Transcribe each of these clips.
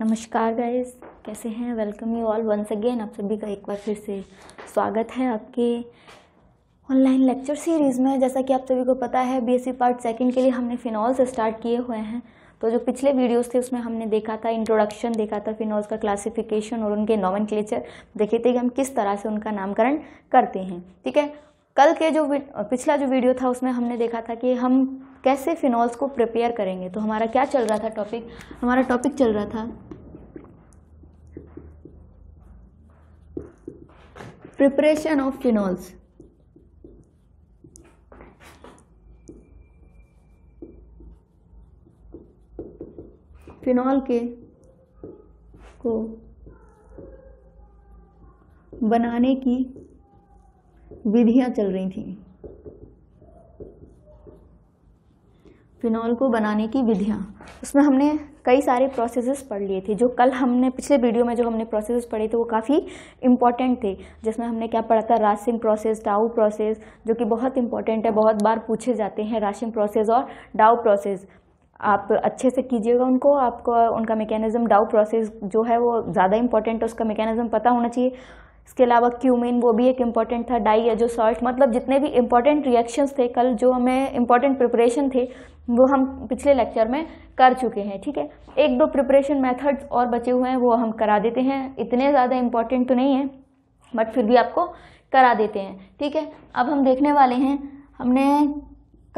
नमस्कार गाइस कैसे हैं welcome you all once again आप सभी का एक बार फिर से स्वागत है आपके ऑनलाइन लेक्चर सीरीज़ में जैसा कि आप सभी को पता है बीएससी पार्ट सेकंड के लिए हमने फिनॉल्स स्टार्ट किए हुए हैं तो जो पिछले वीडियोस थे उसमें हमने देखा था इंट्रोडक्शन देखा था फिनॉल्स का क्लासिफिकेशन और उनके नॉमन देखे थे कि हम किस तरह से उनका नामकरण करते हैं ठीक है कल के जो पिछला जो वीडियो था उसमें हमने देखा था कि हम कैसे फिनॉल्स को प्रिपेयर करेंगे तो हमारा क्या चल रहा था टॉपिक हमारा टॉपिक चल रहा था प्रिपरेशन ऑफ फिनॉल्स फिनॉल के को बनाने की विधियां चल रही थी फिनॉल को बनाने की विधियाँ उसमें हमने कई सारे प्रोसेसेस पढ़ लिए थे जो कल हमने पिछले वीडियो में जो हमने प्रोसेसेस पढ़े थे वो काफ़ी इंपॉर्टेंट थे जिसमें हमने क्या पढ़ा था राशिंग प्रोसेस डाउ प्रोसेस जो कि बहुत इंपॉर्टेंट है बहुत बार पूछे जाते हैं राशिंग प्रोसेस और डाउ प्रोसेस आप अच्छे से कीजिएगा उनको आपको उनका मैकेनिज्म डाउ प्रोसेस जो है वो ज़्यादा इंपॉर्टेंट है उसका मैकेनिज्म पता होना चाहिए इसके अलावा क्यूमिन वो भी एक इम्पॉर्टेंट था डाई जो सॉल्ट मतलब जितने भी इम्पॉर्टेंट रिएक्शंस थे कल जो हमें इम्पॉर्टेंट प्रिपरेशन थे वो हम पिछले लेक्चर में कर चुके हैं ठीक है एक दो प्रिपरेशन मेथड्स और बचे हुए हैं वो हम करा देते हैं इतने ज़्यादा इम्पॉर्टेंट तो नहीं है बट फिर भी आपको करा देते हैं ठीक है अब हम देखने वाले हैं हमने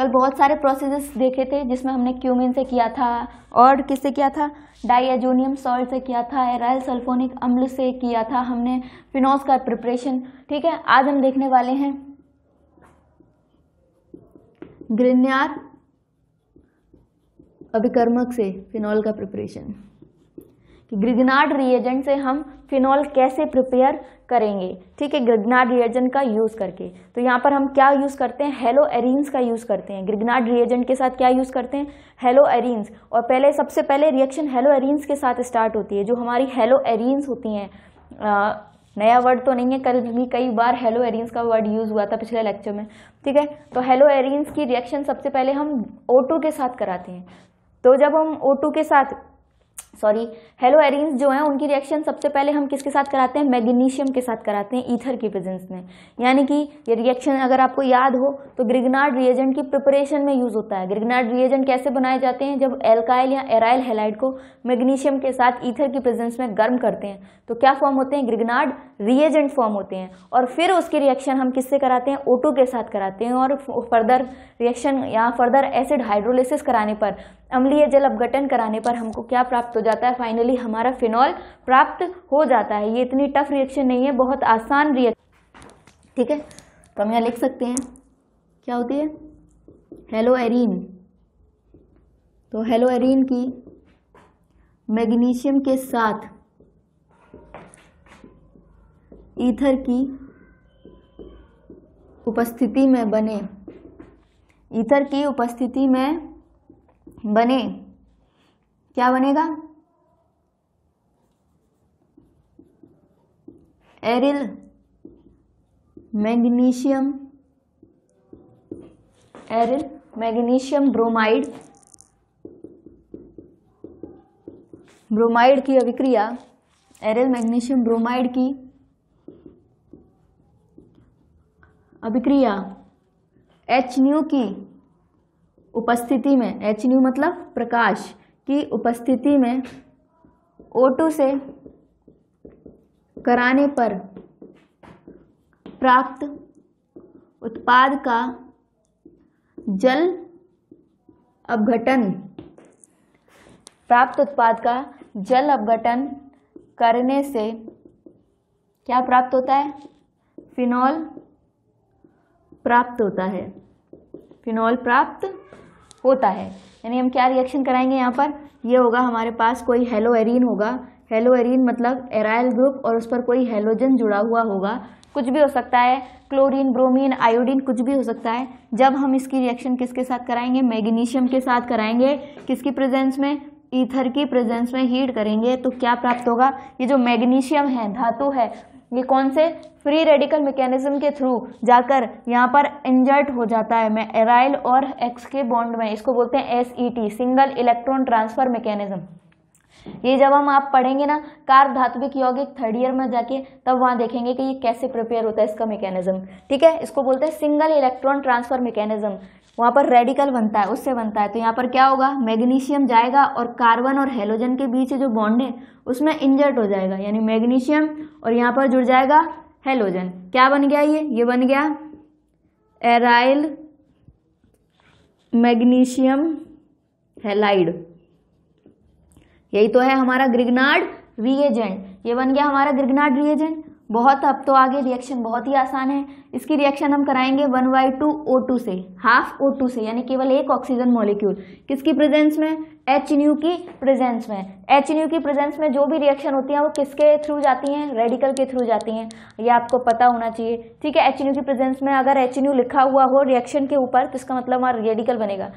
कल बहुत सारे प्रोसेसेस देखे थे जिसमें हमने क्यूमिन से किया था और किससे किया था डाइएजोनियम सॉल्ट से किया था एराइल सल्फोनिक अम्ल से किया था हमने फिनोस का प्रिपरेशन ठीक है आज हम देखने वाले हैं ग्रिन्यार अभिकर्मक से फिनॉल का प्रिपरेशन कि ग्रिगनाड रिएजेंट से हम फिनॉल कैसे प्रिपेयर करेंगे ठीक है ग्रिगनाड रिएजेंट का यूज़ करके तो यहाँ पर हम क्या यूज़ करते हैं हेलो एरिन्स का यूज़ करते हैं ग्रिगनाड रिएजेंट के साथ क्या यूज़ करते हैं हेलो एरिन्स और पहले सबसे पहले रिएक्शन हेलो एरिन्स के साथ स्टार्ट होती है जो हमारी हेलो एरिन्स होती हैं नया वर्ड तो नहीं है कल भी कई बार हेलो एरिन्स का वर्ड यूज़ हुआ था पिछले लेक्चर में ठीक है तो हेलो एरिन्स की रिएक्शन सबसे पहले हम ओ के साथ कराते हैं तो जब हम ओटो के साथ सॉरी हेलो एरिन्स जो हैं उनकी रिएक्शन सबसे पहले हम किसके साथ कराते हैं मैग्नीशियम के साथ कराते हैं ईथर की प्रेजेंस में यानी कि ये रिएक्शन अगर आपको याद हो तो ग्रिगनार्ड रिएजेंट की प्रिपरेशन में यूज़ होता है ग्रिगनार्ड रिएजेंट कैसे बनाए जाते हैं जब एल्काइल या एराइल हेलाइड को मैग्नीशियम के साथ ईथर की प्रेजेंस में गर्म करते हैं तो क्या फॉर्म होते हैं ग्रिगनार्ड रिएजेंट फॉर्म होते हैं और फिर उसके रिएक्शन हम किससे कराते हैं ओटो के साथ कराते हैं और फर्दर रिएक्शन या फर्दर एसिड हाइड्रोलिसिस कराने पर अम्लीय जल अपघटन कराने पर हमको क्या प्राप्त हो जाता है फाइनली हमारा फिनॉल प्राप्त हो जाता है ये इतनी टफ रिएक्शन नहीं है बहुत आसान रिएक्शन ठीक है तो हम यहाँ लिख सकते हैं क्या होती है हेलो एरीन तो हेलो एरीन की मैग्नीशियम के साथ ईथर की उपस्थिति में बने ईथर की उपस्थिति में बने क्या बनेगा aryl magnesium aryl magnesium bromide bromide की अभिक्रिया एरिल मैग्नीशियम ब्रोमाइड की अभिक्रिया एच न्यू की उपस्थिति में एच न्यू मतलब प्रकाश की उपस्थिति में टू से कराने पर प्राप्त उत्पाद का जल अपघटन प्राप्त उत्पाद का जल अपघटन करने से क्या प्राप्त होता है फिनॉल प्राप्त होता है फिनॉल प्राप्त होता है यानी हम क्या रिएक्शन कराएंगे यहाँ पर ये होगा हमारे पास कोई हेलो एरीन होगा हेलो एरीन मतलब एराइल ग्रुप और उस पर कोई हेलोजन जुड़ा हुआ होगा कुछ भी हो सकता है क्लोरीन ब्रोमीन आयोडीन कुछ भी हो सकता है जब हम इसकी रिएक्शन किसके साथ कराएंगे मैग्नीशियम के साथ कराएंगे किसकी प्रेजेंस में ईथर की प्रेजेंस में हीट करेंगे तो क्या प्राप्त होगा ये जो मैग्नीशियम है धातु है ये कौन से फ्री रेडिकल मैकेनिज्म के थ्रू जाकर यहाँ पर इंजर्ट हो जाता है मैं एराइल और एक्स के बॉन्ड में इसको बोलते हैं S single electron transfer mechanism ये जब हम आप पढ़ेंगे ना कार धात्विक यौगिक थर्ड ईयर में जाके तब वहाँ देखेंगे कि ये कैसे प्रिपेयर होता है इसका मैकेनिज्म ठीक है इसको बोलते हैं सिंगल इलेक्ट्रॉन ट्रांसफर मैकेनिज्म वहाँ पर रेडिकल बनता है उससे बनता है तो यहाँ पर क्या होगा मैग्नीशियम जाएगा और कार्बन और हेलोजन के बीच जो बॉन्ड है उसमें इंजर्ट हो जाएगा यानी मैग्नीशियम और यहाँ पर जुड़ जाएगा हेलोजन क्या बन गया ये ये बन गया एराइल मैग्नीशियम हेलाइड यही तो है हमारा ग्रिगनार्ड रिएजेंट ये बन गया हमारा ग्रिगनार्ड रिएजेंट बहुत अब तो आगे रिएक्शन बहुत ही आसान है इसकी रिएक्शन हम कराएंगे one by two O two से हाफ ओ टू से यानी केवल एक ऑक्सीजन मॉलिक्यूल किसकी प्रेजेंस में एच न्यू की प्रेजेंस में एच न्यू की प्रेजेंस में जो भी रिएक्शन होती है वो किसके थ्रू जाती हैं रेडिकल के थ्रू जाती हैं ये आपको पता होना चाहिए ठीक है एच न्यू की प्रेजेंस में अगर एच न्यू लिखा हुआ हो रिएक्शन के ऊपर तो इसका मतलब हमारा रेडिकल बनेगा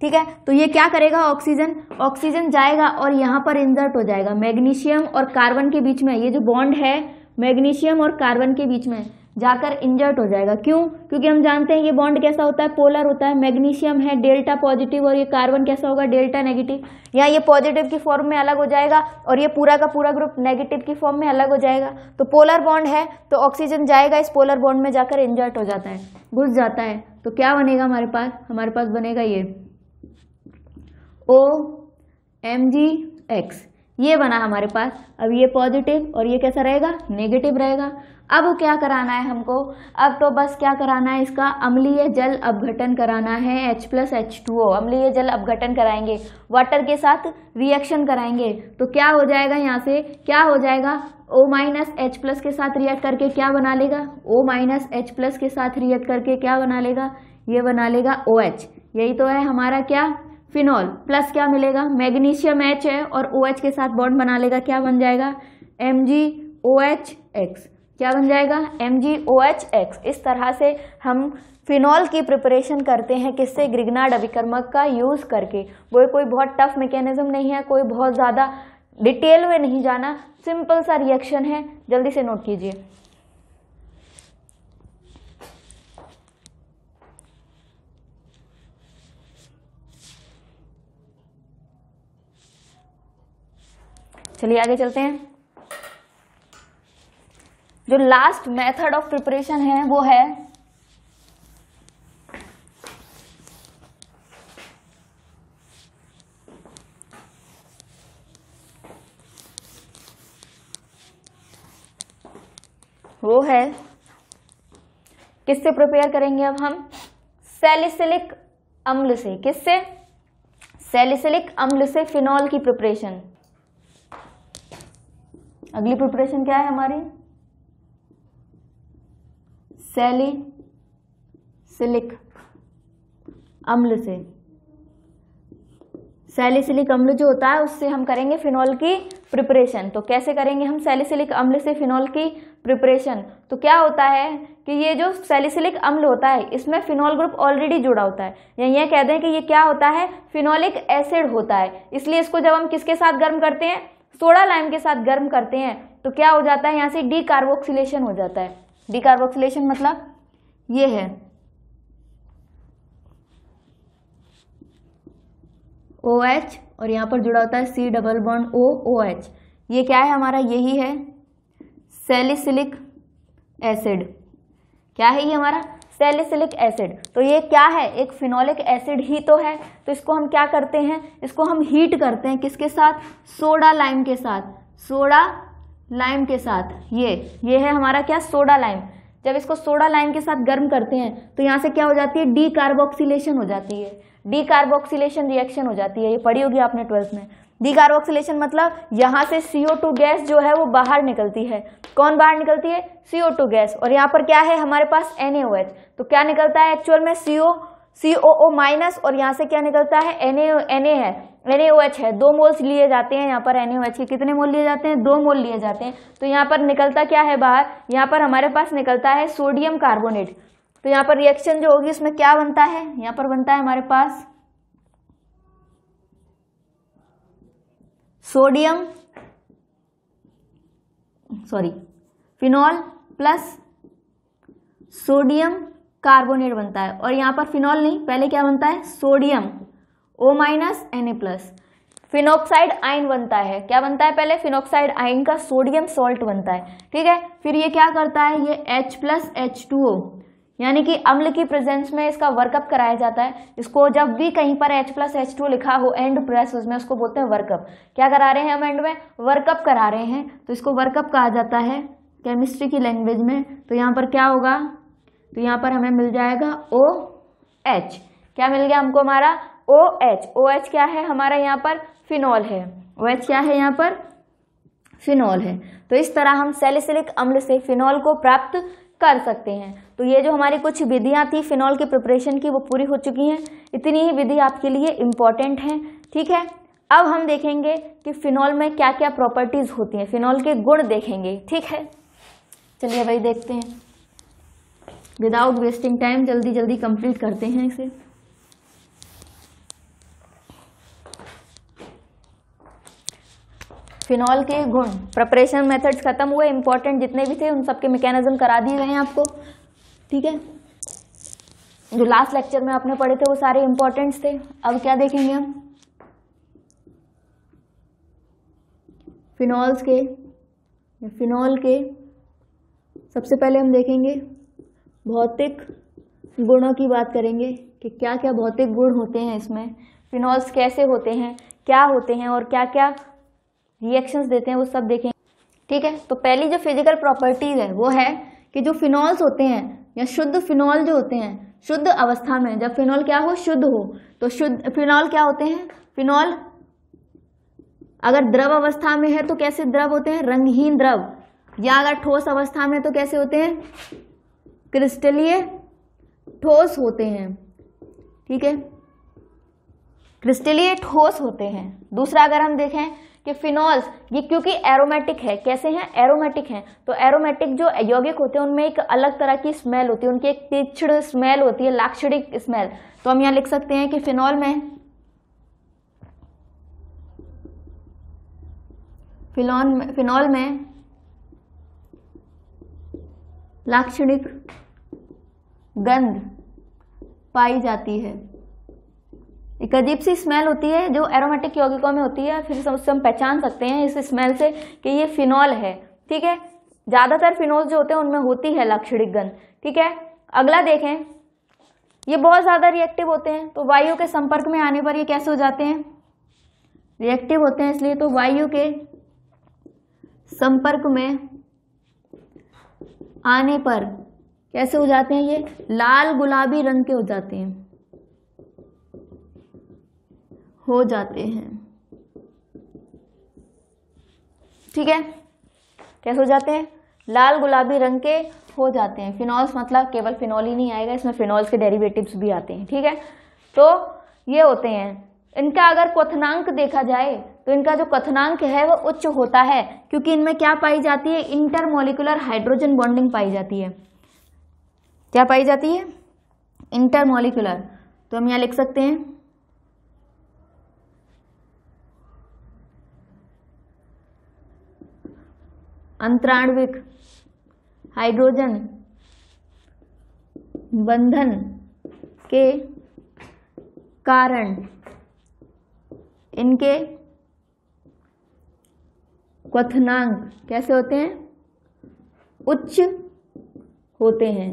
ठीक है तो ये क्या करेगा ऑक्सीजन ऑक्सीजन जाएगा और यहाँ पर इंजर्ट हो जाएगा मैग्नीशियम और कार्बन के बीच में ये जो बॉन्ड है मैग्नीशियम और कार्बन के बीच में जाकर इंजर्ट हो जाएगा क्यों क्योंकि हम जानते हैं ये बॉन्ड कैसा होता है पोलर होता है मैग्नीशियम है डेल्टा पॉजिटिव और ये कार्बन कैसा होगा डेल्टा नेगेटिव या ये पॉजिटिव की फॉर्म में अलग हो जाएगा और ये पूरा का पूरा ग्रुप नेगेटिव की फॉर्म में अलग हो जाएगा तो पोलर बॉन्ड है तो ऑक्सीजन जाएगा इस पोलर बॉन्ड में जाकर इंजर्ट हो जाता है घुस जाता है तो क्या बनेगा हमारे पास हमारे पास बनेगा ये ओ एम जी एक्स ये बना हमारे पास अब ये पॉजिटिव और ये कैसा रहेगा नेगेटिव रहेगा अब क्या कराना है हमको अब तो बस क्या कराना है इसका अम्लीय जल अपघटन कराना है H plus H two O अम्लीय जल अपघटन कराएंगे वाटर के साथ रिएक्शन कराएंगे तो क्या हो जाएगा यहाँ से क्या हो जाएगा O माइनस एच प्लस के साथ रिएक्ट करके क्या बना लेगा O माइनस एच प्लस के साथ रिएक्ट करके क्या बना लेगा ये बना लेगा ओ OH यही तो है हमारा क्या फिनॉल प्लस क्या मिलेगा मैग्नीशियम एच है और ओ OH के साथ बॉन्ड बना लेगा क्या बन जाएगा M G O H X क्या बन जाएगा M G O H X इस तरह से हम फिनॉल की प्रिपरेशन करते हैं किससे ग्रिगनाड अभिकर्मक का यूज़ करके वो कोई बहुत टफ मैकेनिज्म नहीं है कोई बहुत ज़्यादा डिटेल में नहीं जाना सिंपल सा रिएक्शन है जल्दी से नोट कीजिए चलिए आगे चलते हैं जो लास्ट मेथड ऑफ प्रिपरेशन है वो है वो है किससे प्रिपेयर करेंगे अब हम सेलिसिलिक अम्ल से किससे सेलिसिलिक अम्ल से फिनॉल की प्रिपरेशन अगली प्रिपरेशन क्या है हमारी सैली सिलिक अम्ल से सैलिसिलिक अम्ल जो होता है उससे हम करेंगे फिनॉल की प्रिपरेशन तो कैसे करेंगे हम सैलिसिलिक अम्ल से फिनॉल की प्रिपरेशन तो क्या होता है कि ये जो सैलिसिलिक अम्ल होता है इसमें फिनॉल ग्रुप ऑलरेडी जुड़ा होता है या यह कह दें कि ये क्या होता है फिनॉलिक एसिड होता है इसलिए इसको जब हम किसके साथ गर्म करते हैं सोडा लाइम के साथ गर्म करते हैं तो क्या हो जाता है यहाँ से डी कार्बोक्सिलेशन हो जाता है डी मतलब ये है ओ OH और यहाँ पर जुड़ा होता है C double one O O H ये क्या है हमारा यही है सेलिसिलिक एसिड क्या है ये हमारा सेलिसिलिक एसिड तो ये क्या है एक फिनोलिक एसिड ही तो है तो इसको हम क्या करते हैं इसको हम हीट करते हैं किसके साथ सोडा लाइम के साथ सोडा लाइम के साथ ये ये है हमारा क्या सोडा लाइम जब इसको सोडा लाइम के साथ गर्म करते हैं तो यहाँ से क्या हो जाती है डी हो जाती है डी कार्बोक्सीलेशन रिएक्शन हो जाती है ये पढ़ी होगी आपने ट्वेल्थ में डी कार्बोक्सिलेशन मतलब यहाँ से CO2 गैस जो है वो बाहर निकलती है कौन बाहर निकलती है CO2 गैस और यहाँ पर क्या है हमारे पास NaOH तो क्या निकलता है एक्चुअल में CO COO माइनस और यहाँ से क्या निकलता है Na Na है NaOH है दो मोल्स लिए जाते हैं यहाँ पर NaOH के कितने मोल लिए जाते हैं दो मोल लिए जाते हैं तो यहाँ पर निकलता क्या है बाहर यहाँ पर हमारे पास निकलता है सोडियम कार्बोनेट तो यहाँ पर रिएक्शन जो होगी उसमें क्या बनता है यहाँ पर बनता है हमारे पास sodium sorry phenol plus sodium carbonate बनता है और यहां पर फिनॉल नहीं पहले क्या बनता है sodium O minus N A plus phenoxide ion बनता है क्या बनता है पहले फिनोक्साइड आयन का सोडियम सॉल्ट बनता है ठीक है फिर ये क्या करता है ये H plus H two O यानी कि अम्ल की प्रेजेंस में इसका वर्कअप कराया जाता है इसको जब भी कहीं पर H प्लस एच टू लिखा हो एंड प्रेस उसमें उसको बोलते हैं वर्कअप क्या करा रहे हैं हम एंड में वर्कअप करा रहे हैं तो इसको वर्कअप कहा जाता है केमिस्ट्री की लैंग्वेज में तो यहाँ पर क्या होगा तो यहाँ पर हमें मिल जाएगा ओ एच क्या मिल गया हमको हमारा ओ एच ओ एच क्या है हमारा यहाँ पर फिनॉल है ओ एच क्या है यहाँ पर फिनॉल है तो इस तरह हम सेलिसिलिक अम्ल से फिनॉल को प्राप्त कर सकते हैं तो ये जो हमारी कुछ विधियाँ थी फिनॉल की प्रिपरेशन की वो पूरी हो चुकी हैं इतनी ही विधि आपके लिए इम्पॉर्टेंट हैं ठीक है अब हम देखेंगे कि फिनॉल में क्या क्या प्रॉपर्टीज़ होती हैं फिनॉल के गुण देखेंगे ठीक है चलिए भाई देखते हैं विदाउट वेस्टिंग टाइम जल्दी जल्दी कंप्लीट करते हैं इसे फिनॉल के गुण प्रपरेशन मेथड्स खत्म हुए इंपॉर्टेंट जितने भी थे उन सबके मैकेनिज्म करा दिए गए हैं आपको ठीक है जो लास्ट लेक्चर में आपने पढ़े थे वो सारे इंपॉर्टेंट्स थे अब क्या देखेंगे हम फिनॉल्स के फिनॉल के सबसे पहले हम देखेंगे भौतिक गुणों की बात करेंगे कि क्या क्या भौतिक गुण होते हैं इसमें फिनॉल्स कैसे होते हैं क्या होते हैं और क्या क्या रिएक्शंस देते हैं वो सब देखेंगे ठीक है तो पहली जो फिजिकल प्रॉपर्टीज है वो है कि जो फिनॉल्स होते हैं या शुद्ध फिनॉल जो होते हैं शुद्ध अवस्था में जब फिनॉल क्या हो शुद्ध हो तो शुद्ध फिनॉल क्या होते हैं फिनॉल अगर द्रव अवस्था में है तो कैसे द्रव होते हैं रंगहीन द्रव या अगर ठोस अवस्था में तो कैसे होते हैं क्रिस्टलीय ठोस होते हैं ठीक है क्रिस्टलीय ठोस होते हैं दूसरा अगर हम देखें कि फिनॉल्स ये क्योंकि एरोमेटिक है कैसे हैं एरोमेटिक हैं तो एरोमेटिक जो यौगिक होते हैं उनमें एक अलग तरह की स्मेल होती है उनकी एक तीक्षण स्मेल होती है लाक्षणिक स्मेल तो हम यहाँ लिख सकते हैं कि फिनॉल में फिनॉल फिनॉल में लाक्षणिक गंध पाई जाती है एक अजीब सी स्मेल होती है जो एरोमेटिक यौगिकों में होती है फिर उससे हम पहचान सकते हैं इस स्मेल से कि ये फिनॉल है ठीक है ज़्यादातर फिनॉल जो होते हैं उनमें होती है लाक्षणिक गंध ठीक है अगला देखें ये बहुत ज़्यादा रिएक्टिव होते हैं तो वायु के संपर्क में आने पर ये कैसे हो जाते हैं रिएक्टिव होते हैं इसलिए तो वायु के संपर्क में आने पर कैसे हो जाते हैं ये लाल गुलाबी रंग के हो जाते हैं हो जाते हैं ठीक है कैसे हो जाते हैं लाल गुलाबी रंग के हो जाते हैं फिनॉल्स मतलब केवल फिनॉल ही नहीं आएगा इसमें फिनॉल्स के डेरिवेटिव्स भी आते हैं ठीक है तो ये होते हैं इनका अगर क्वथनांक देखा जाए तो इनका जो क्वथनांक है वो उच्च होता है क्योंकि इनमें क्या पाई जाती है इंटरमोलिकुलर हाइड्रोजन बॉन्डिंग पाई जाती है क्या पाई जाती है इंटरमोलिकुलर तो हम यहाँ लिख सकते हैं अंतराणविक हाइड्रोजन बंधन के कारण इनके क्वनांग कैसे होते हैं उच्च होते हैं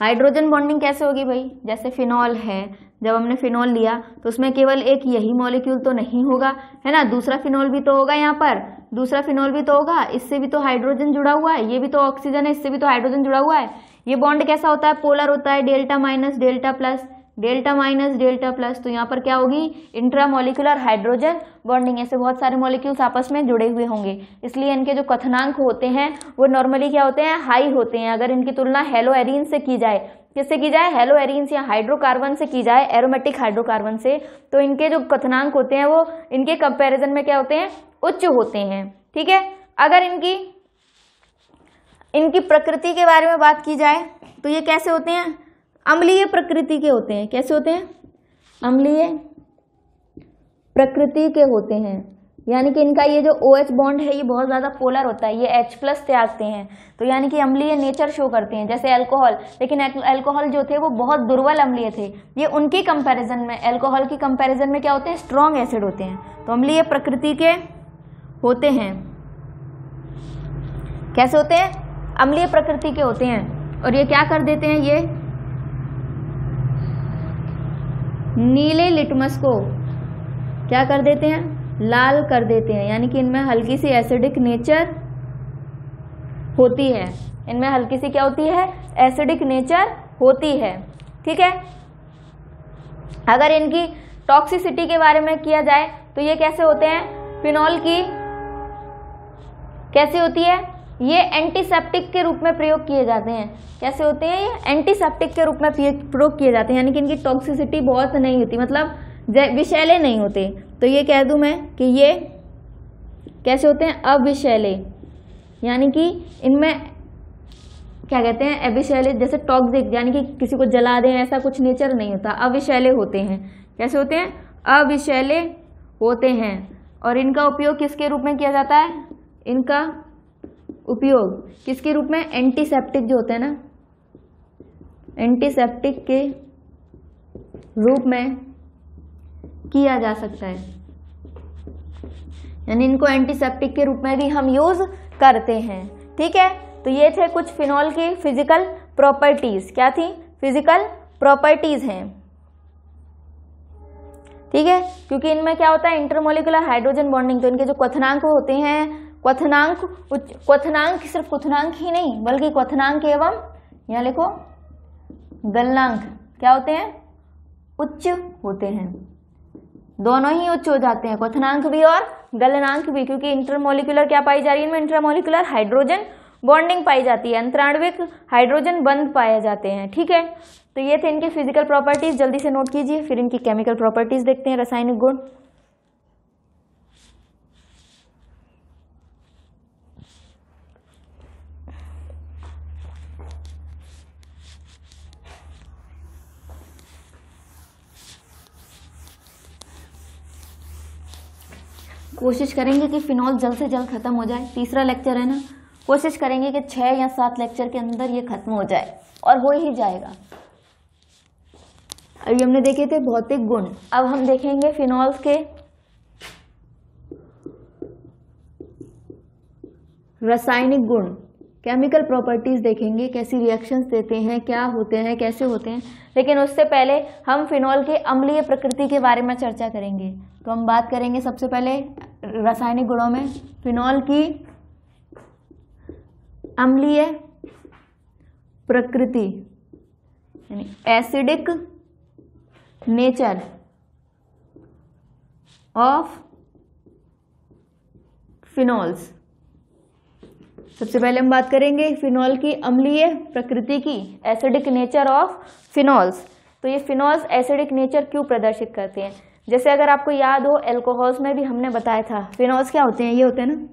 हाइड्रोजन बॉन्डिंग कैसे होगी भाई जैसे फिनॉल है जब हमने फिनॉल लिया तो उसमें केवल एक यही मॉलिक्यूल तो नहीं होगा है ना दूसरा फिनॉल भी तो होगा यहाँ पर दूसरा फिनॉल भी तो होगा इससे भी तो हाइड्रोजन जुड़ा हुआ है ये भी तो ऑक्सीजन है इससे भी तो हाइड्रोजन जुड़ा हुआ है ये बॉन्ड कैसा होता है पोलर होता है delta minus delta plus delta minus delta plus तो यहाँ पर क्या होगी इंट्रामोलिकुलर हाइड्रोजन बॉन्डिंग ऐसे बहुत सारे मॉलिक्यूल्स आपस में जुड़े हुए होंगे इसलिए इनके जो कथनांक होते हैं वो नॉर्मली क्या होते हैं हाई होते हैं अगर इनकी तुलना हेलो एरिन से की जाए किससे की जाए हेलो एरिन या हाइड्रोकार्बन से की जाए एरोमेटिक हाइड्रोकार्बन से तो इनके जो कथनांक होते हैं वो इनके कंपेरिजन में क्या होते हैं उच्च होते हैं ठीक है अगर इनकी इनकी प्रकृति के बारे में बात की जाए तो ये कैसे होते हैं अम्लीय प्रकृति के होते हैं कैसे होते हैं अम्लीय प्रकृति के होते हैं यानी कि इनका ये जो ओ एच बॉन्ड है ये बहुत ज़्यादा पोलर होता है ये एच प्लस त्यागते हैं तो यानी कि अम्लीय नेचर शो करते हैं जैसे अल्कोहल लेकिन अल्कोहल जो थे वो बहुत दुर्बल अम्लीय थे ये उनकी कंपैरिजन में अल्कोहल की कंपैरिजन में क्या होते हैं स्ट्रॉन्ग एसिड होते हैं तो अम्लीय प्रकृति के होते हैं कैसे होते हैं अम्लीय प्रकृति के होते हैं और ये क्या कर देते हैं ये नीले लिटमस को क्या कर देते हैं लाल कर देते हैं यानी कि इनमें हल्की सी एसिडिक नेचर होती है इनमें हल्की सी क्या होती है एसिडिक नेचर होती है ठीक है अगर इनकी टॉक्सिसिटी के बारे में किया जाए तो ये कैसे होते हैं फिनॉल की कैसे होती है ये एंटीसेप्टिक के रूप में प्रयोग किए जाते हैं कैसे होते हैं ये एंटीसेप्टिक के रूप में प्रयोग किए जाते हैं यानी कि इनकी टॉक्सिसिटी बहुत नहीं होती मतलब विषैले नहीं होते तो ये कह दूँ मैं कि ये कैसे होते हैं अविषैले यानी कि इनमें क्या कहते हैं अविशैले जैसे टॉक्सिक यानी कि किसी को जला दें ऐसा कुछ नेचर नहीं होता अविशैले होते हैं कैसे होते हैं अविशैले होते हैं और इनका उपयोग किसके रूप में किया जाता है इनका उपयोग किसके रूप में एंटीसेप्टिक जो होते हैं ना एंटीसेप्टिक के रूप में किया जा सकता है यानी इनको एंटीसेप्टिक के रूप में भी हम यूज करते हैं ठीक है तो ये थे कुछ फिनॉल की फिजिकल प्रॉपर्टीज क्या थी फिजिकल प्रॉपर्टीज हैं ठीक है क्योंकि इनमें क्या होता है इंटरमोलिकुलर हाइड्रोजन बॉन्डिंग तो इनके जो क्वनांक होते हैं क्वथनांक क्वथनांक सिर्फ क्वथनांक ही नहीं बल्कि क्वथनांक एवं यहाँ लिखो गलनांक क्या होते हैं उच्च होते हैं दोनों ही उच्च हो जाते हैं क्वथनांक भी और गलनांक भी क्योंकि इंटरमोलिकुलर क्या पाई जा रही है इनमें इंटरमोलिकुलर हाइड्रोजन बॉन्डिंग पाई जाती है अंतराणविक हाइड्रोजन बंद पाए जाते हैं ठीक है तो ये थे इनके फिजिकल प्रॉपर्टीज जल्दी से नोट कीजिए फिर इनकी केमिकल प्रॉपर्टीज देखते हैं रासायनिक गुण कोशिश करेंगे कि फिनॉल जल्द से जल्द ख़त्म हो जाए तीसरा लेक्चर है ना कोशिश करेंगे कि छः या सात लेक्चर के अंदर ये ख़त्म हो जाए और हो ही जाएगा अभी हमने देखे थे भौतिक गुण अब हम देखेंगे फिनॉल्स के रासायनिक गुण केमिकल प्रॉपर्टीज देखेंगे कैसी रिएक्शंस देते हैं क्या होते हैं कैसे होते हैं लेकिन उससे पहले हम फिनॉल के अम्लीय प्रकृति के बारे में चर्चा करेंगे तो हम बात करेंगे सबसे पहले रासायनिक गुणों में फिनॉल की अम्लीय प्रकृति यानी एसिडिक नेचर ऑफ फिनॉल्स सबसे पहले हम बात करेंगे फिनॉल की अम्लीय प्रकृति की एसिडिक नेचर ऑफ फिनॉल्स तो ये फिनॉल्स एसिडिक नेचर क्यों प्रदर्शित करते हैं जैसे अगर आपको याद हो एल्कोहल्स में भी हमने बताया था फिनॉल्स क्या होते हैं ये होते हैं ना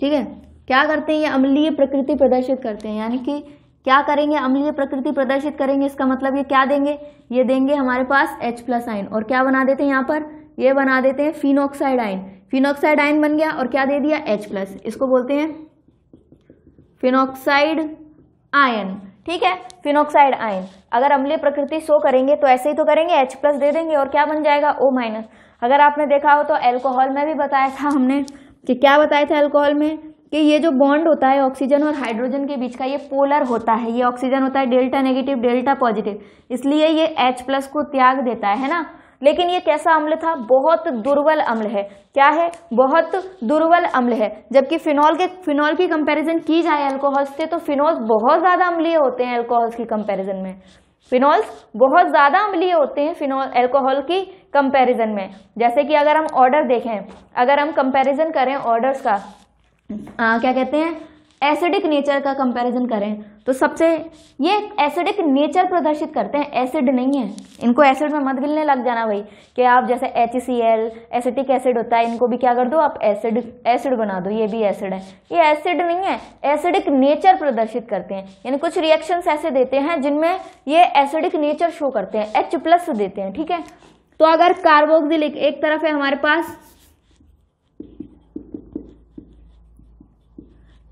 ठीक है क्या करते हैं ये अम्लीय प्रकृति प्रदर्शित करते हैं यानी कि क्या करेंगे अम्लीय प्रकृति प्रदर्शित करेंगे इसका मतलब ये क्या देंगे ये देंगे हमारे पास एच प्लस आइन और क्या बना देते हैं यहाँ पर ये बना देते हैं फिनोक्साइड आइन फिनोक्साइड आइन बन गया और क्या दे दिया एच प्लस इसको बोलते हैं फिनोक्साइड आयन ठीक है फिनोक्साइड आयन अगर अम्लीय प्रकृति शो करेंगे तो ऐसे ही तो करेंगे एच प्लस दे देंगे और क्या बन जाएगा ओ माइनस अगर आपने देखा हो तो एल्कोहल में भी बताया था हमने कि क्या बताया था एल्कोहल में कि ये जो बॉन्ड होता है ऑक्सीजन और हाइड्रोजन के बीच का ये पोलर होता है ये ऑक्सीजन होता है डेल्टा नेगेटिव डेल्टा पॉजिटिव इसलिए ये H प्लस को त्याग देता है ना लेकिन ये कैसा अम्ल था बहुत दुर्बल अम्ल है क्या है बहुत दुर्बल अम्ल है जबकि फिनॉल के फिनॉल की कंपैरिजन की जाए अल्कोहल से तो फिनॉल्स बहुत ज़्यादा अम्लीय होते हैं अल्कोहल्स की कंपैरिजन में फिनॉल्स बहुत ज़्यादा अम्लीय होते हैं फिनॉल एल्कोहल की कंपेरिजन में जैसे कि अगर हम ऑर्डर देखें अगर हम कंपेरिजन करें ऑर्डर्स का आ, क्या कहते हैं एसिडिक नेचर का कंपैरिजन करें तो सबसे ये एसिडिक नेचर प्रदर्शित करते हैं एसिड नहीं है इनको एसिड में मत गिलने लग जाना भाई कि आप जैसे एच एसिटिक एसिड होता है इनको भी क्या कर दो आप एसिड एसिड बना दो ये भी एसिड है ये एसिड नहीं है एसिडिक नेचर प्रदर्शित करते हैं यानी कुछ रिएक्शंस ऐसे देते हैं जिनमें ये एसिडिक नेचर शो करते हैं एच प्लस देते हैं ठीक है तो अगर कार्बोक्सिलिक एक तरफ है हमारे पास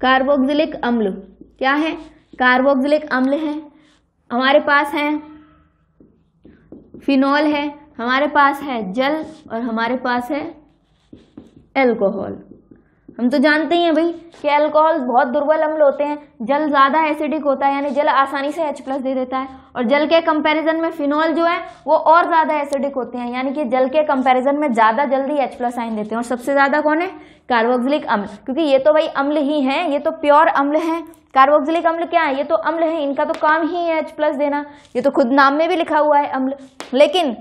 कार्बोक्सिलिक अम्ल क्या है कार्बोक्सिलिक अम्ल है हमारे पास है फिनॉल है हमारे पास है जल और हमारे पास है एल्कोहल हम तो जानते ही हैं भाई कि अल्कोहल बहुत दुर्बल अम्ल होते हैं जल ज़्यादा एसिडिक होता है यानी जल आसानी से H प्लस दे देता है और जल के कंपैरिजन में फिनॉल जो है वो और ज़्यादा एसिडिक होते हैं यानी कि जल के कंपैरिजन में ज़्यादा जल्दी H प्लस आइन देते हैं और सबसे ज़्यादा कौन है कार्बोक्सिलिक अम्ल क्योंकि ये तो भाई अम्ल ही हैं ये तो प्योर अम्ल हैं कार्बोक्सिलिक अम्ल क्या है ये तो अम्ल है इनका तो काम ही है एच प्लस देना ये तो खुद नाम में भी लिखा हुआ है अम्ल लेकिन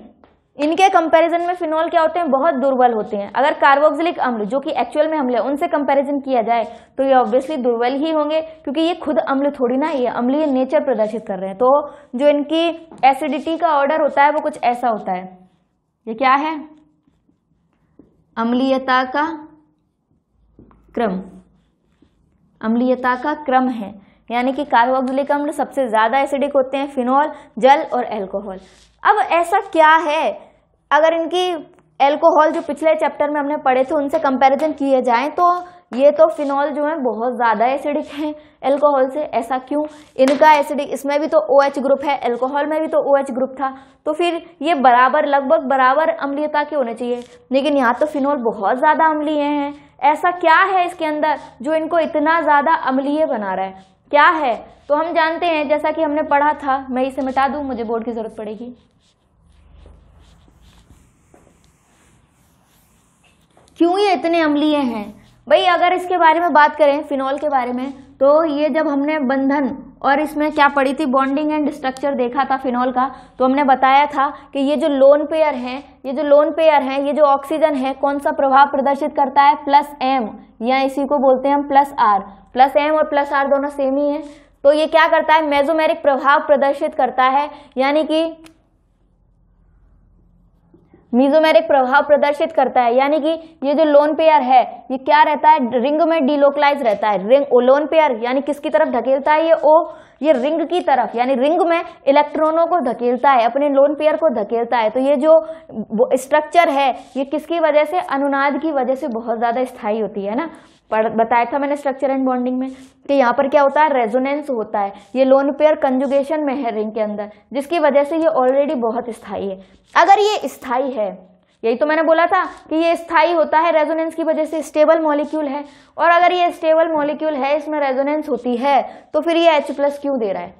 इनके कंपैरिजन में फिनॉल क्या होते हैं बहुत दुर्बल होते हैं अगर कार्बोक्सिलिक अम्ल जो कि एक्चुअल में अम्ल है उनसे कंपैरिजन किया जाए तो ये ऑब्वियसली दुर्बल ही होंगे क्योंकि ये खुद अम्ल थोड़ी ना ये अम्लीय नेचर प्रदर्शित कर रहे हैं तो जो इनकी एसिडिटी का ऑर्डर होता है वो कुछ ऐसा होता है ये क्या है अम्लीयता का क्रम अम्लीयता का क्रम है यानी कि कार्बोक्सिलिक अम्ल सबसे ज़्यादा एसिडिक होते हैं फिनॉल जल और एल्कोहल अब ऐसा क्या है अगर इनकी एल्कोहल जो पिछले चैप्टर में हमने पढ़े थे उनसे कंपैरिजन किए जाएं तो ये तो फिनॉल जो है बहुत ज़्यादा एसिडिक है एल्कोहल से ऐसा क्यों इनका एसिडिक इसमें भी तो ओ OH ग्रुप है एल्कोहल में भी तो ओ OH ग्रुप था तो फिर ये बराबर लगभग बराबर अम्लीयता के होने चाहिए लेकिन यहाँ तो फिनॉल बहुत ज़्यादा अम्लीय हैं ऐसा क्या है इसके अंदर जो इनको इतना ज़्यादा अम्लीय बना रहा है क्या है तो हम जानते हैं जैसा कि हमने पढ़ा था मैं इसे मिटा दूँ मुझे बोर्ड की ज़रूरत पड़ेगी क्यों ये इतने अम्लीय हैं भाई अगर इसके बारे में बात करें फिनॉल के बारे में तो ये जब हमने बंधन और इसमें क्या पड़ी थी बॉन्डिंग एंड स्ट्रक्चर देखा था फिनॉल का तो हमने बताया था कि ये जो लोन पेयर है ये जो लोन पेयर है ये जो ऑक्सीजन है कौन सा प्रभाव प्रदर्शित करता है प्लस एम या इसी को बोलते हैं हम प्लस आर प्लस एम और प्लस आर दोनों सेम ही है तो ये क्या करता है मेजोमेरिक प्रभाव प्रदर्शित करता है यानी कि मीजोमेरिक प्रभाव प्रदर्शित करता है यानी कि ये जो लोन पेयर है ये क्या रहता है रिंग में डिलोकलाइज रहता है रिंग लोन पेयर यानी किसकी तरफ धकेलता है ये ओ ये रिंग की तरफ यानी रिंग में इलेक्ट्रॉनों को धकेलता है अपने लोन पेयर को धकेलता है तो ये जो स्ट्रक्चर है ये किसकी वजह से अनुनाद की वजह से बहुत ज़्यादा स्थायी होती है ना पढ़ बताया था मैंने स्ट्रक्चर एंड बॉन्डिंग में कि यहाँ पर क्या होता है रेजोनेंस होता है ये लोन पेयर कंजुगेशन में है रिंग के अंदर जिसकी वजह से ये ऑलरेडी बहुत स्थायी है अगर ये स्थाई है यही तो मैंने बोला था कि ये स्थायी होता है रेजोनेंस की वजह से स्टेबल मॉलिक्यूल है और अगर ये स्टेबल मॉलिक्यूल है इसमें रेजोनेंस होती है तो फिर ये H प्लस क्यों दे रहा है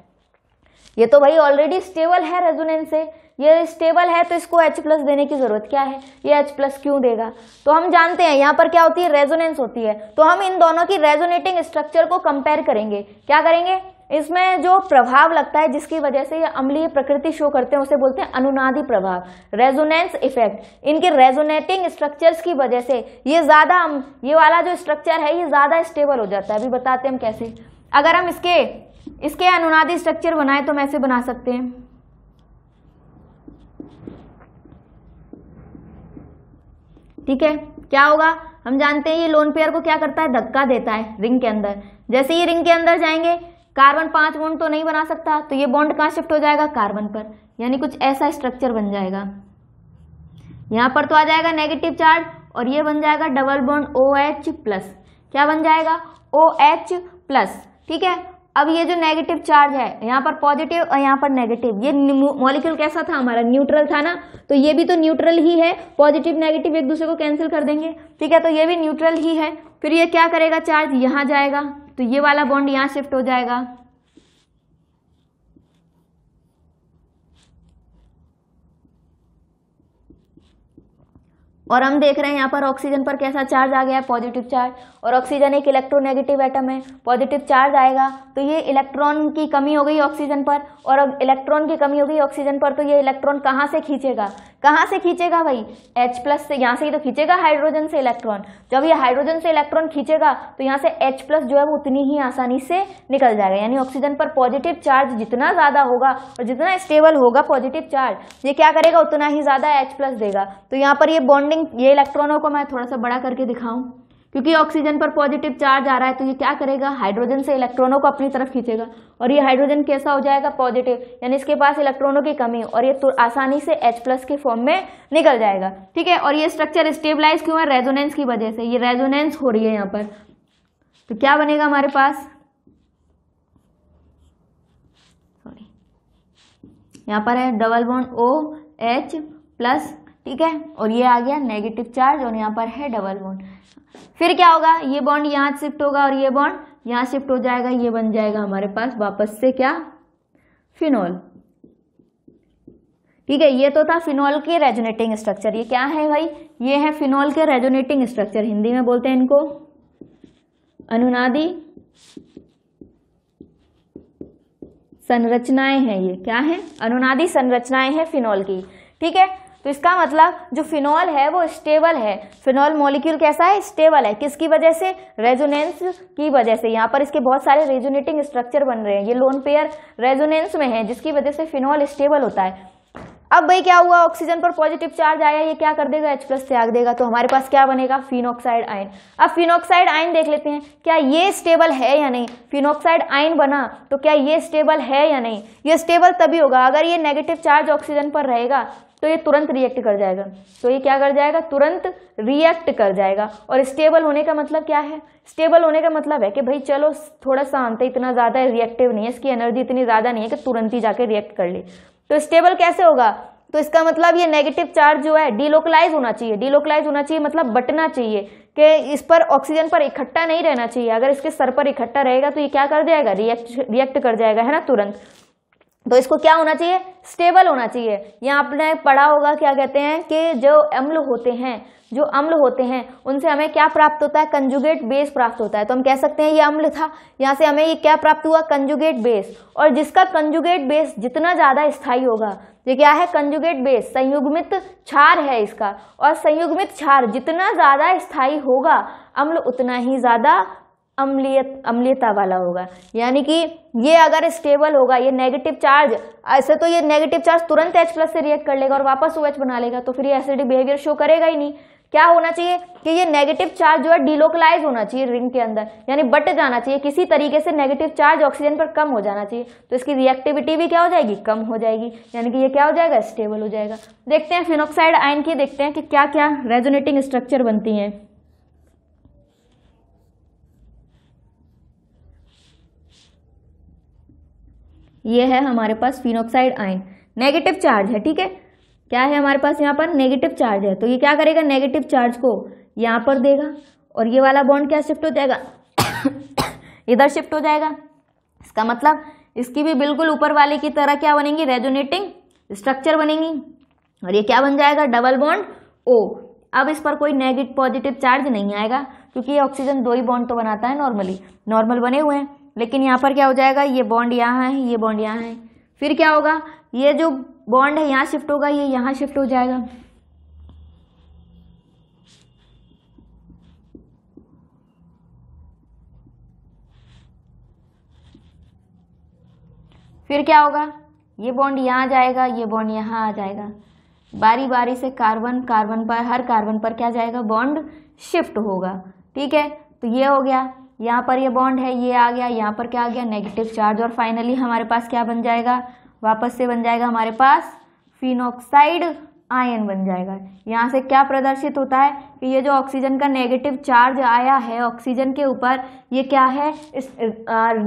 ये तो भाई ऑलरेडी स्टेबल है रेजोनेंस से ये स्टेबल है तो इसको H प्लस देने की ज़रूरत क्या है ये H प्लस क्यों देगा तो हम जानते हैं यहाँ पर क्या होती है रेजोनेंस होती है तो हम इन दोनों की रेजोनेटिंग स्ट्रक्चर को कंपेयर करेंगे क्या करेंगे इसमें जो प्रभाव लगता है जिसकी वजह से ये अम्लीय प्रकृति शो करते हैं उसे बोलते हैं अनुनादी प्रभाव रेजोनेंस इफेक्ट इनके रेजोनेटिंग स्ट्रक्चर्स की वजह से ये ज़्यादा ये वाला जो स्ट्रक्चर है ये ज़्यादा स्टेबल हो जाता है अभी बताते हैं हम कैसे अगर हम इसके इसके अनुनादी स्ट्रक्चर बनाए तो हम ऐसे बना सकते हैं ठीक है क्या होगा हम जानते हैं ये लोन पेयर को क्या करता है धक्का देता है रिंग के अंदर जैसे ही रिंग के अंदर जाएंगे कार्बन पांच बॉन्ड तो नहीं बना सकता तो ये बॉन्ड कहाँ शिफ्ट हो जाएगा कार्बन पर यानी कुछ ऐसा स्ट्रक्चर बन जाएगा यहाँ पर तो आ जाएगा नेगेटिव चार्ज और ये बन जाएगा double bond O H plus क्या बन जाएगा ओ एच प्लस ठीक है अब ये जो नेगेटिव चार्ज है यहाँ पर पॉजिटिव और यहाँ पर नेगेटिव ये मॉलिक्यूल कैसा था हमारा न्यूट्रल था ना तो ये भी तो न्यूट्रल ही है पॉजिटिव नेगेटिव एक दूसरे को कैंसिल कर देंगे ठीक है तो ये भी न्यूट्रल ही है फिर ये क्या करेगा चार्ज यहाँ जाएगा तो ये वाला बॉन्ड यहाँ शिफ्ट हो जाएगा और हम देख रहे हैं यहाँ पर ऑक्सीजन पर कैसा चार्ज आ गया है पॉजिटिव चार्ज और ऑक्सीजन एक इलेक्ट्रोनेगेटिव एटम है पॉजिटिव चार्ज आएगा तो ये इलेक्ट्रॉन की कमी हो गई ऑक्सीजन पर और अब इलेक्ट्रॉन की कमी हो गई ऑक्सीजन पर तो ये इलेक्ट्रॉन कहाँ से खींचेगा कहाँ से खींचेगा भाई एच प्लस से यहाँ से ही तो खींचेगा हाइड्रोजन से इलेक्ट्रॉन जब ये हाइड्रोजन से इलेक्ट्रॉन खींचेगा तो यहाँ से एच प्लस जो है वो उतनी ही आसानी से निकल जाएगा यानी ऑक्सीजन पर पॉजिटिव चार्ज जितना ज़्यादा होगा और जितना स्टेबल होगा पॉजिटिव चार्ज ये क्या करेगा उतना ही ज़्यादा एच प्लस देगा तो यहाँ पर ये बॉन्डिंग ये इलेक्ट्रॉनों को मैं थोड़ा सा बड़ा करके दिखाऊँ क्योंकि ऑक्सीजन पर पॉजिटिव चार्ज आ रहा है तो ये क्या करेगा हाइड्रोजन से इलेक्ट्रॉनों को अपनी तरफ खींचेगा और ये हाइड्रोजन कैसा हो जाएगा पॉजिटिव यानी इसके पास इलेक्ट्रॉनों की कमी और ये तो आसानी से H प्लस के फॉर्म में निकल जाएगा ठीक है और ये स्ट्रक्चर स्टेबलाइज क्यों है रेजोनेंस की वजह से ये रेजोनेंस हो रही है यहाँ पर तो क्या बनेगा हमारे पास सॉरी यहाँ पर है double bond O H plus ठीक है और ये आ गया नेगेटिव चार्ज और यहाँ पर है डबल बॉन्ड फिर क्या होगा ये बॉन्ड यहाँ शिफ्ट होगा और ये बॉन्ड यहाँ शिफ्ट हो जाएगा ये बन जाएगा हमारे पास वापस से क्या फिनॉल ठीक है ये तो था फिनॉल के रेजोनेटिंग स्ट्रक्चर ये क्या है भाई ये है फिनॉल के रेजोनेटिंग स्ट्रक्चर हिंदी में बोलते हैं इनको अनुनादी संरचनाएं हैं ये क्या है अनुनादी संरचनाएं हैं फिनॉल की ठीक है तो इसका मतलब जो फिनॉल है वो स्टेबल है फिनॉल मॉलिक्यूल कैसा है स्टेबल है किसकी वजह से रेजोनेंस की वजह से यहाँ पर इसके बहुत सारे रेजोनेटिंग स्ट्रक्चर बन रहे हैं ये लोन पेयर रेजोनेंस में है जिसकी वजह से फिनॉल स्टेबल होता है अब भाई क्या हुआ ऑक्सीजन पर पॉजिटिव चार्ज आया ये क्या कर देगा H प्लस त्याग देगा तो हमारे पास क्या बनेगा फिनोक्साइड आयन अब फिनोक्साइड आयन देख लेते हैं क्या ये स्टेबल है या नहीं फिनोक्साइड आयन बना तो क्या ये स्टेबल है या नहीं ये स्टेबल तभी होगा अगर ये नेगेटिव चार्ज ऑक्सीजन पर रहेगा तो ये तुरंत रिएक्ट कर जाएगा तो ये क्या कर जाएगा तुरंत रिएक्ट कर जाएगा और स्टेबल होने का मतलब क्या है स्टेबल होने का मतलब है कि भाई चलो थोड़ा सा है इतना ज़्यादा रिएक्टिव नहीं है इसकी एनर्जी इतनी ज़्यादा नहीं है कि तुरंत ही जाके रिएक्ट कर ले तो स्टेबल कैसे होगा तो इसका मतलब ये नेगेटिव चार्ज जो है डीलोकलाइज होना चाहिए डीलोकलाइज होना चाहिए मतलब बटना चाहिए कि इस पर ऑक्सीजन पर इकट्ठा नहीं रहना चाहिए अगर इसके सर पर इकट्ठा रहेगा तो ये क्या कर जाएगा रिएक्ट रिएक्ट कर जाएगा है ना तुरंत तो इसको क्या होना चाहिए स्टेबल होना चाहिए यहाँ आपने पढ़ा होगा क्या कहते हैं कि जो अम्ल होते हैं जो अम्ल होते हैं उनसे हमें क्या प्राप्त होता है कंजुगेट बेस प्राप्त होता है तो हम कह सकते हैं ये अम्ल था यहाँ से हमें ये क्या प्राप्त हुआ कंजुगेट बेस और जिसका कंजुगेट बेस जितना ज़्यादा स्थायी होगा ये क्या है कंजुगेट बेस संयुग्मित क्षार है इसका और संयुग्मित क्षार जितना ज़्यादा स्थायी होगा अम्ल उतना ही ज़्यादा अम्लीय अम्लीयता वाला होगा यानी कि ये अगर स्टेबल होगा ये नेगेटिव चार्ज ऐसे तो ये नेगेटिव चार्ज तुरंत एच प्लस से रिएक्ट कर लेगा और वापस ओ OH बना लेगा तो फिर ये एसिडिक बिहेवियर शो करेगा ही नहीं क्या होना चाहिए कि ये नेगेटिव चार्ज जो है डिलोकलाइज होना चाहिए रिंग के अंदर यानी बट जाना चाहिए किसी तरीके से नेगेटिव चार्ज ऑक्सीजन पर कम हो जाना चाहिए तो इसकी रिएक्टिविटी भी क्या हो जाएगी कम हो जाएगी यानी कि ये क्या हो जाएगा स्टेबल हो जाएगा देखते हैं फिनोक्साइड आयन की देखते हैं कि क्या क्या रेजोनेटिंग स्ट्रक्चर बनती है ये है हमारे पास फिनोक्साइड आयन नेगेटिव चार्ज है ठीक है क्या है हमारे पास यहाँ पर नेगेटिव चार्ज है तो ये क्या करेगा नेगेटिव चार्ज को यहाँ पर देगा और ये वाला बॉन्ड क्या शिफ्ट हो जाएगा इधर शिफ्ट हो जाएगा इसका मतलब इसकी भी बिल्कुल ऊपर वाले की तरह क्या बनेंगी रेजोनेटिंग स्ट्रक्चर बनेंगी और ये क्या बन जाएगा डबल बॉन्ड ओ अब इस पर कोई नेगेटिव पॉजिटिव चार्ज नहीं आएगा क्योंकि ये ऑक्सीजन दो ही बॉन्ड तो बनाता है नॉर्मली नॉर्मल बने हुए हैं लेकिन यहाँ पर क्या हो जाएगा ये बॉन्ड यहाँ है ये बॉन्ड यहाँ है फिर क्या होगा ये जो बॉन्ड है यहाँ शिफ्ट होगा ये यहाँ शिफ्ट हो जाएगा फिर क्या होगा ये बॉन्ड यहाँ जाएगा ये बॉन्ड यहाँ आ जाएगा बारी बारी से कार्बन कार्बन पर हर कार्बन पर क्या जाएगा बॉन्ड शिफ्ट होगा ठीक है तो ये हो गया यहाँ पर ये बॉन्ड है ये आ गया यहाँ पर क्या आ गया नेगेटिव चार्ज और फाइनली हमारे पास क्या बन जाएगा वापस से बन जाएगा हमारे पास फिनोक्साइड आयन बन जाएगा यहाँ से क्या प्रदर्शित होता है कि ये जो ऑक्सीजन का नेगेटिव चार्ज आया है ऑक्सीजन के ऊपर ये क्या है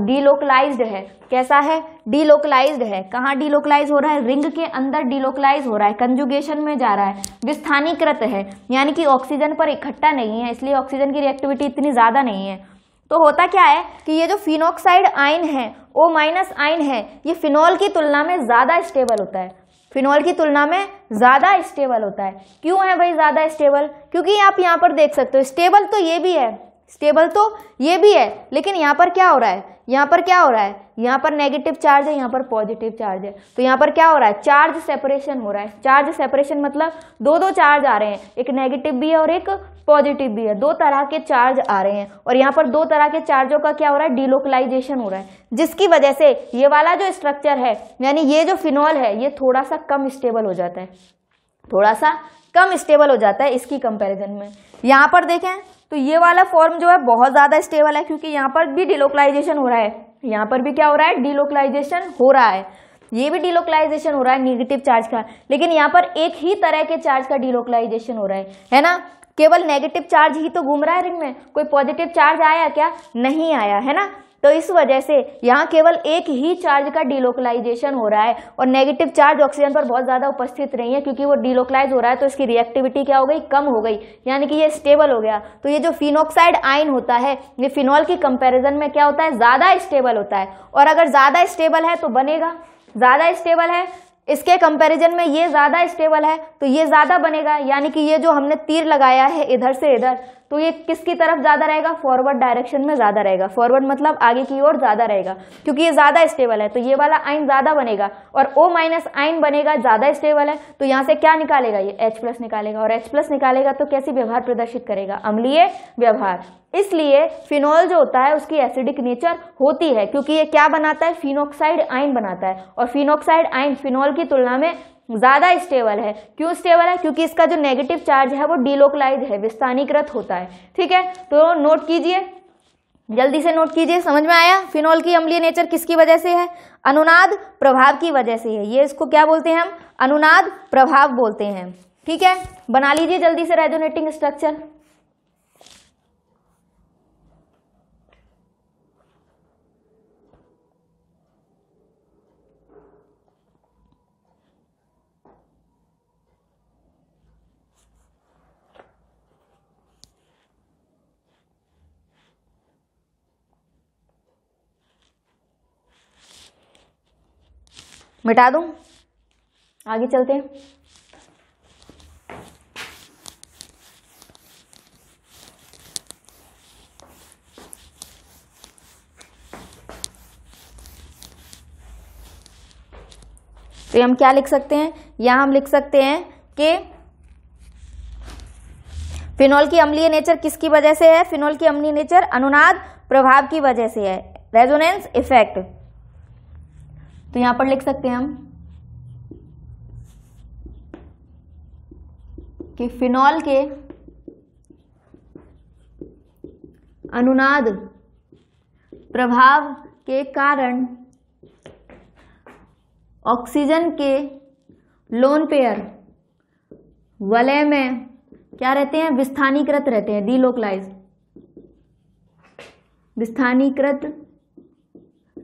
डीलोकलाइज्ड है कैसा है डीलोकलाइज्ड है कहाँ डीलोकलाइज हो रहा है रिंग के अंदर डीलोकलाइज हो रहा है कंजुगेशन में जा रहा है विस्थानीकृत है यानी कि ऑक्सीजन पर इकट्ठा नहीं है इसलिए ऑक्सीजन की रिएक्टिविटी इतनी ज़्यादा नहीं है तो होता क्या है कि ये जो फिनोक्साइड आयन है ओ माइनस आयन है ये फिनॉल की तुलना में ज़्यादा स्टेबल होता है फिनॉल की तुलना में ज़्यादा स्टेबल होता है क्यों है भाई ज़्यादा स्टेबल क्योंकि आप यहाँ पर देख सकते हो स्टेबल तो ये भी है स्टेबल तो ये भी है लेकिन यहाँ पर क्या हो रहा है यहाँ पर क्या हो रहा है यहाँ पर नेगेटिव चार्ज है यहाँ पर पॉजिटिव चार्ज है तो यहाँ पर क्या हो रहा है चार्ज सेपरेशन हो रहा है चार्ज सेपरेशन मतलब दो दो चार्ज आ रहे हैं एक नेगेटिव भी है और एक पॉजिटिव भी है दो तरह के चार्ज आ रहे हैं और यहाँ पर दो तरह के चार्जों का क्या हो रहा है डिलोकलाइजेशन हो रहा है जिसकी वजह से ये वाला जो स्ट्रक्चर है यानी ये जो फिनॉल है ये थोड़ा सा कम स्टेबल हो जाता है थोड़ा सा कम स्टेबल हो जाता है इसकी कंपेरिजन में यहाँ पर देखें तो ये वाला फॉर्म जो है बहुत ज़्यादा स्टेबल है क्योंकि यहाँ पर भी डिलोकलाइजेशन हो रहा है यहाँ पर भी क्या हो रहा है डिलोकलाइजेशन हो रहा है ये भी डिलोकलाइजेशन हो रहा है निगेटिव चार्ज का लेकिन यहाँ पर एक ही तरह के चार्ज का डिलोकलाइजेशन हो रहा है है ना केवल नेगेटिव चार्ज ही तो घूम रहा है रिंग में कोई पॉजिटिव चार्ज आया क्या नहीं आया है ना तो इस वजह से यहाँ केवल एक ही चार्ज का डिलोकलाइजेशन हो रहा है और नेगेटिव चार्ज ऑक्सीजन पर बहुत ज़्यादा उपस्थित नहीं है क्योंकि वो डिलोकलाइज हो रहा है तो इसकी रिएक्टिविटी क्या हो गई कम हो गई यानी कि ये स्टेबल हो गया तो ये जो फिनोक्साइड आयन होता है ये फिनॉल की कंपेरिजन में क्या होता है ज़्यादा स्टेबल होता है और अगर ज़्यादा स्टेबल है तो बनेगा ज़्यादा स्टेबल है इसके कंपैरिजन में ये ज़्यादा स्टेबल है तो ये ज़्यादा बनेगा यानी कि ये जो हमने तीर लगाया है इधर से इधर तो ये किसकी तरफ ज़्यादा रहेगा फॉरवर्ड डायरेक्शन में ज़्यादा रहेगा फॉरवर्ड मतलब आगे की ओर ज़्यादा रहेगा क्योंकि ये ज़्यादा स्टेबल है तो ये वाला आइन ज़्यादा बनेगा और ओ माइनस आइन बनेगा ज़्यादा स्टेबल है तो यहाँ से क्या निकालेगा ये एच प्लस निकालेगा और एच प्लस निकालेगा तो कैसी व्यवहार प्रदर्शित करेगा अम्लीय व्यवहार इसलिए फिनॉल जो होता है उसकी एसिडिक नेचर होती है क्योंकि ये क्या बनाता है फिनोक्साइड आइन बनाता है और फिनोक्साइड आइन फिनॉल की तुलना में ज़्यादा स्टेबल है क्यों स्टेबल है क्योंकि इसका जो नेगेटिव चार्ज है वो डिलोकलाइज है विस्थानीकृत होता है ठीक है तो नोट कीजिए जल्दी से नोट कीजिए समझ में आया फिनॉल की अम्लीय नेचर किसकी वजह से है अनुनाद प्रभाव की वजह से है ये इसको क्या बोलते हैं हम अनुनाद प्रभाव बोलते हैं ठीक है बना लीजिए जल्दी से रेजोनेटिंग स्ट्रक्चर मिटा दूं आगे चलते हैं तो हम क्या लिख सकते हैं यहां हम लिख सकते हैं कि फिनोल की अम्लीय नेचर किसकी वजह से है फिनोल की अम्लीय नेचर अनुनाद प्रभाव की वजह से है रेजोनेंस इफेक्ट तो यहां पर लिख सकते हैं हम कि फिनॉल के अनुनाद प्रभाव के कारण ऑक्सीजन के लोन पेयर वलय में क्या रहते हैं विस्थानीकृत रहते हैं डीलोकलाइज विस्थानीकृत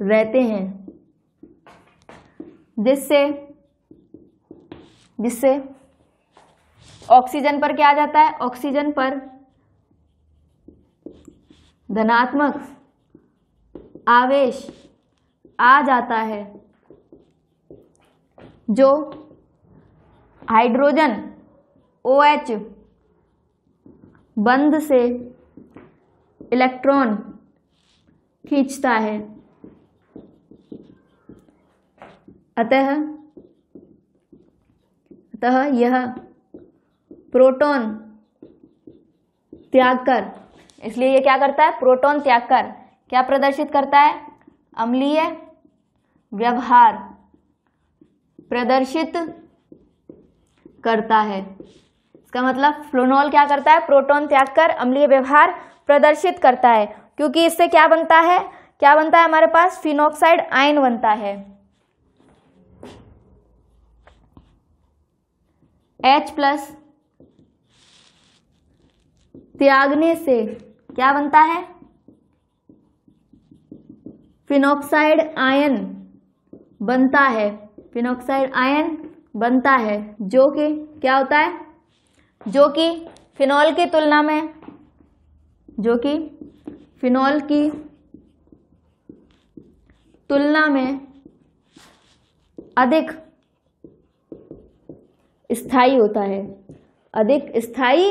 रहते हैं जिससे जिससे ऑक्सीजन पर क्या आ जाता है ऑक्सीजन पर धनात्मक आवेश आ जाता है जो हाइड्रोजन ओ OH बंद से इलेक्ट्रॉन खींचता है अतः अतः यह प्रोटॉन त्याग कर इसलिए यह क्या करता है प्रोटॉन त्याग कर क्या प्रदर्शित करता है अम्लीय व्यवहार प्रदर्शित करता है इसका मतलब फ्लोनॉल क्या करता है प्रोटॉन त्याग कर अम्लीय व्यवहार प्रदर्शित करता है क्योंकि इससे क्या बनता है क्या बनता है हमारे पास फिनोक्साइड आयन बनता है एच प्लस त्यागने से क्या बनता है फिनोक्साइड आयन बनता है फिनोक्साइड आयन बनता है जो कि क्या होता है जो कि फिनॉल की तुलना में जो कि फिनॉल की तुलना में अधिक स्थाई होता है अधिक स्थाई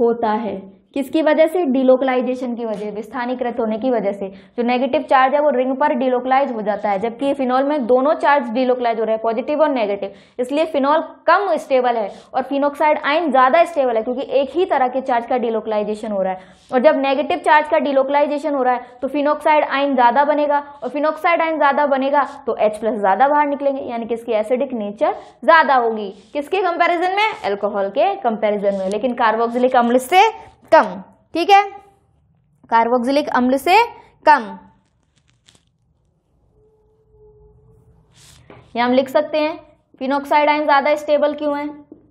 होता है किसकी वजह से डिलोकलाइजेशन की वजह विस्थानीकृत होने की वजह से जो नेगेटिव चार्ज है वो रिंग पर डिलोकलाइज हो जाता है जबकि फिनॉल में दोनों चार्ज डिलोकलाइज हो रहे हैं पॉजिटिव और नेगेटिव इसलिए फिनॉल कम स्टेबल है और फिनोक्साइड आइन ज़्यादा स्टेबल है क्योंकि एक ही तरह के चार्ज का डिलोकलाइजेशन हो रहा है और जब नेगेटिव चार्ज का डिलोकलाइजेशन हो रहा है तो फिनोक्साइड आइन ज़्यादा बनेगा और फिनोक्साइड आइन ज़्यादा बनेगा तो एच प्लस ज़्यादा बाहर निकलेंगे यानी कि इसकी एसिडिक नेचर ज़्यादा होगी किसके कंपेरिजन में एल्कोहल के कंपेरिजन में लेकिन कार्बोक्सिलिक अम्ल से कम ठीक है कार्बोक्सिलिक अम्ल से कम ये हम लिख सकते हैं फिनोक्साइड आइन ज़्यादा स्टेबल क्यों है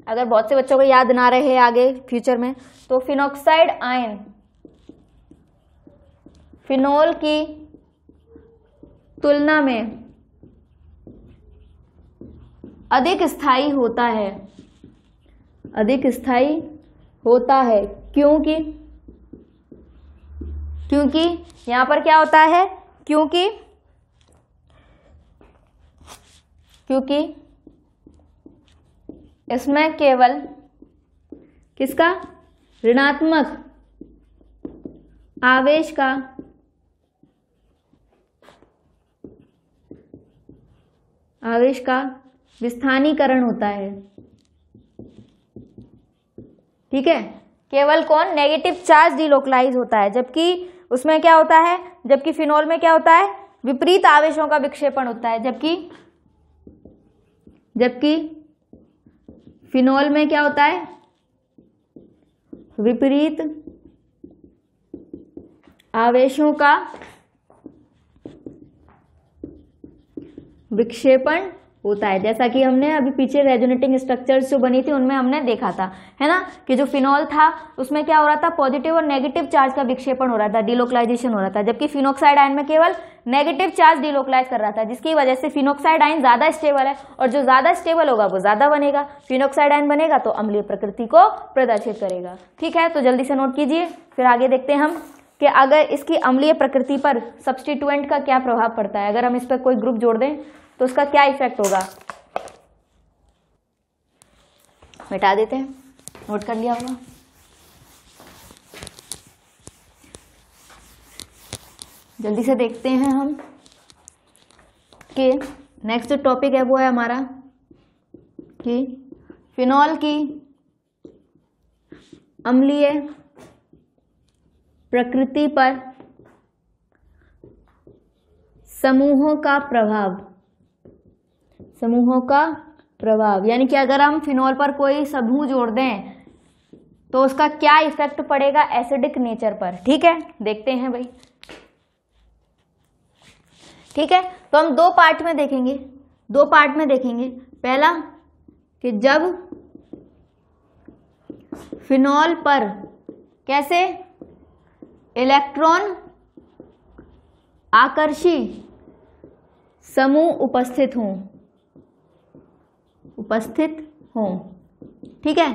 अगर बहुत से बच्चों को याद ना रहे आगे फ्यूचर में तो फिनोक्साइड आयन फिनोल की तुलना में अधिक स्थाई होता है अधिक स्थाई होता है क्योंकि क्योंकि यहां पर क्या होता है क्योंकि क्योंकि इसमें केवल किसका ऋणात्मक आवेश का आवेश का विस्थानीकरण होता है ठीक है केवल कौन नेगेटिव चार्ज डिलोकलाइज होता है जबकि उसमें क्या होता है जबकि फिनोल में क्या होता है विपरीत आवेशों का विक्षेपण होता है जबकि जबकि फिनोल में क्या होता है विपरीत आवेशों का विक्षेपण होता है जैसा कि हमने अभी पीछे रेजोनेटिंग स्ट्रक्चर्स जो बनी थी उनमें हमने देखा था है ना कि जो फिनॉल था उसमें क्या हो रहा था पॉजिटिव और नेगेटिव चार्ज का विक्षेपण हो रहा था डिलोकलाइजेशन हो रहा था जबकि फिनोक्साइड आयन में केवल नेगेटिव चार्ज डिलोकलाइज कर रहा था जिसकी वजह से फिनोक्साइड आयन ज़्यादा स्टेबल है और जो ज़्यादा स्टेबल होगा वो ज़्यादा बनेगा फिनोक्साइड आयन बनेगा तो अम्लीय प्रकृति को प्रदर्शित करेगा ठीक है तो जल्दी से नोट कीजिए फिर आगे देखते हैं हम कि अगर इसकी अम्लीय प्रकृति पर सब्सटीट्यूएंट का क्या प्रभाव पड़ता है अगर हम इस पर कोई ग्रुप जोड़ दें तो उसका क्या इफेक्ट होगा मिटा देते हैं नोट कर लिया होगा जल्दी से देखते हैं हम कि नेक्स्ट जो टॉपिक है वो है हमारा कि फिनॉल की अम्लीय प्रकृति पर समूहों का प्रभाव समूहों का प्रभाव यानी कि अगर हम फिनोल पर कोई समूह जोड़ दें तो उसका क्या इफेक्ट पड़ेगा एसिडिक नेचर पर ठीक है देखते हैं भाई ठीक है तो हम दो पार्ट में देखेंगे दो पार्ट में देखेंगे पहला कि जब फिनॉल पर कैसे इलेक्ट्रॉन आकर्षी समूह उपस्थित हों उपस्थित हो ठीक है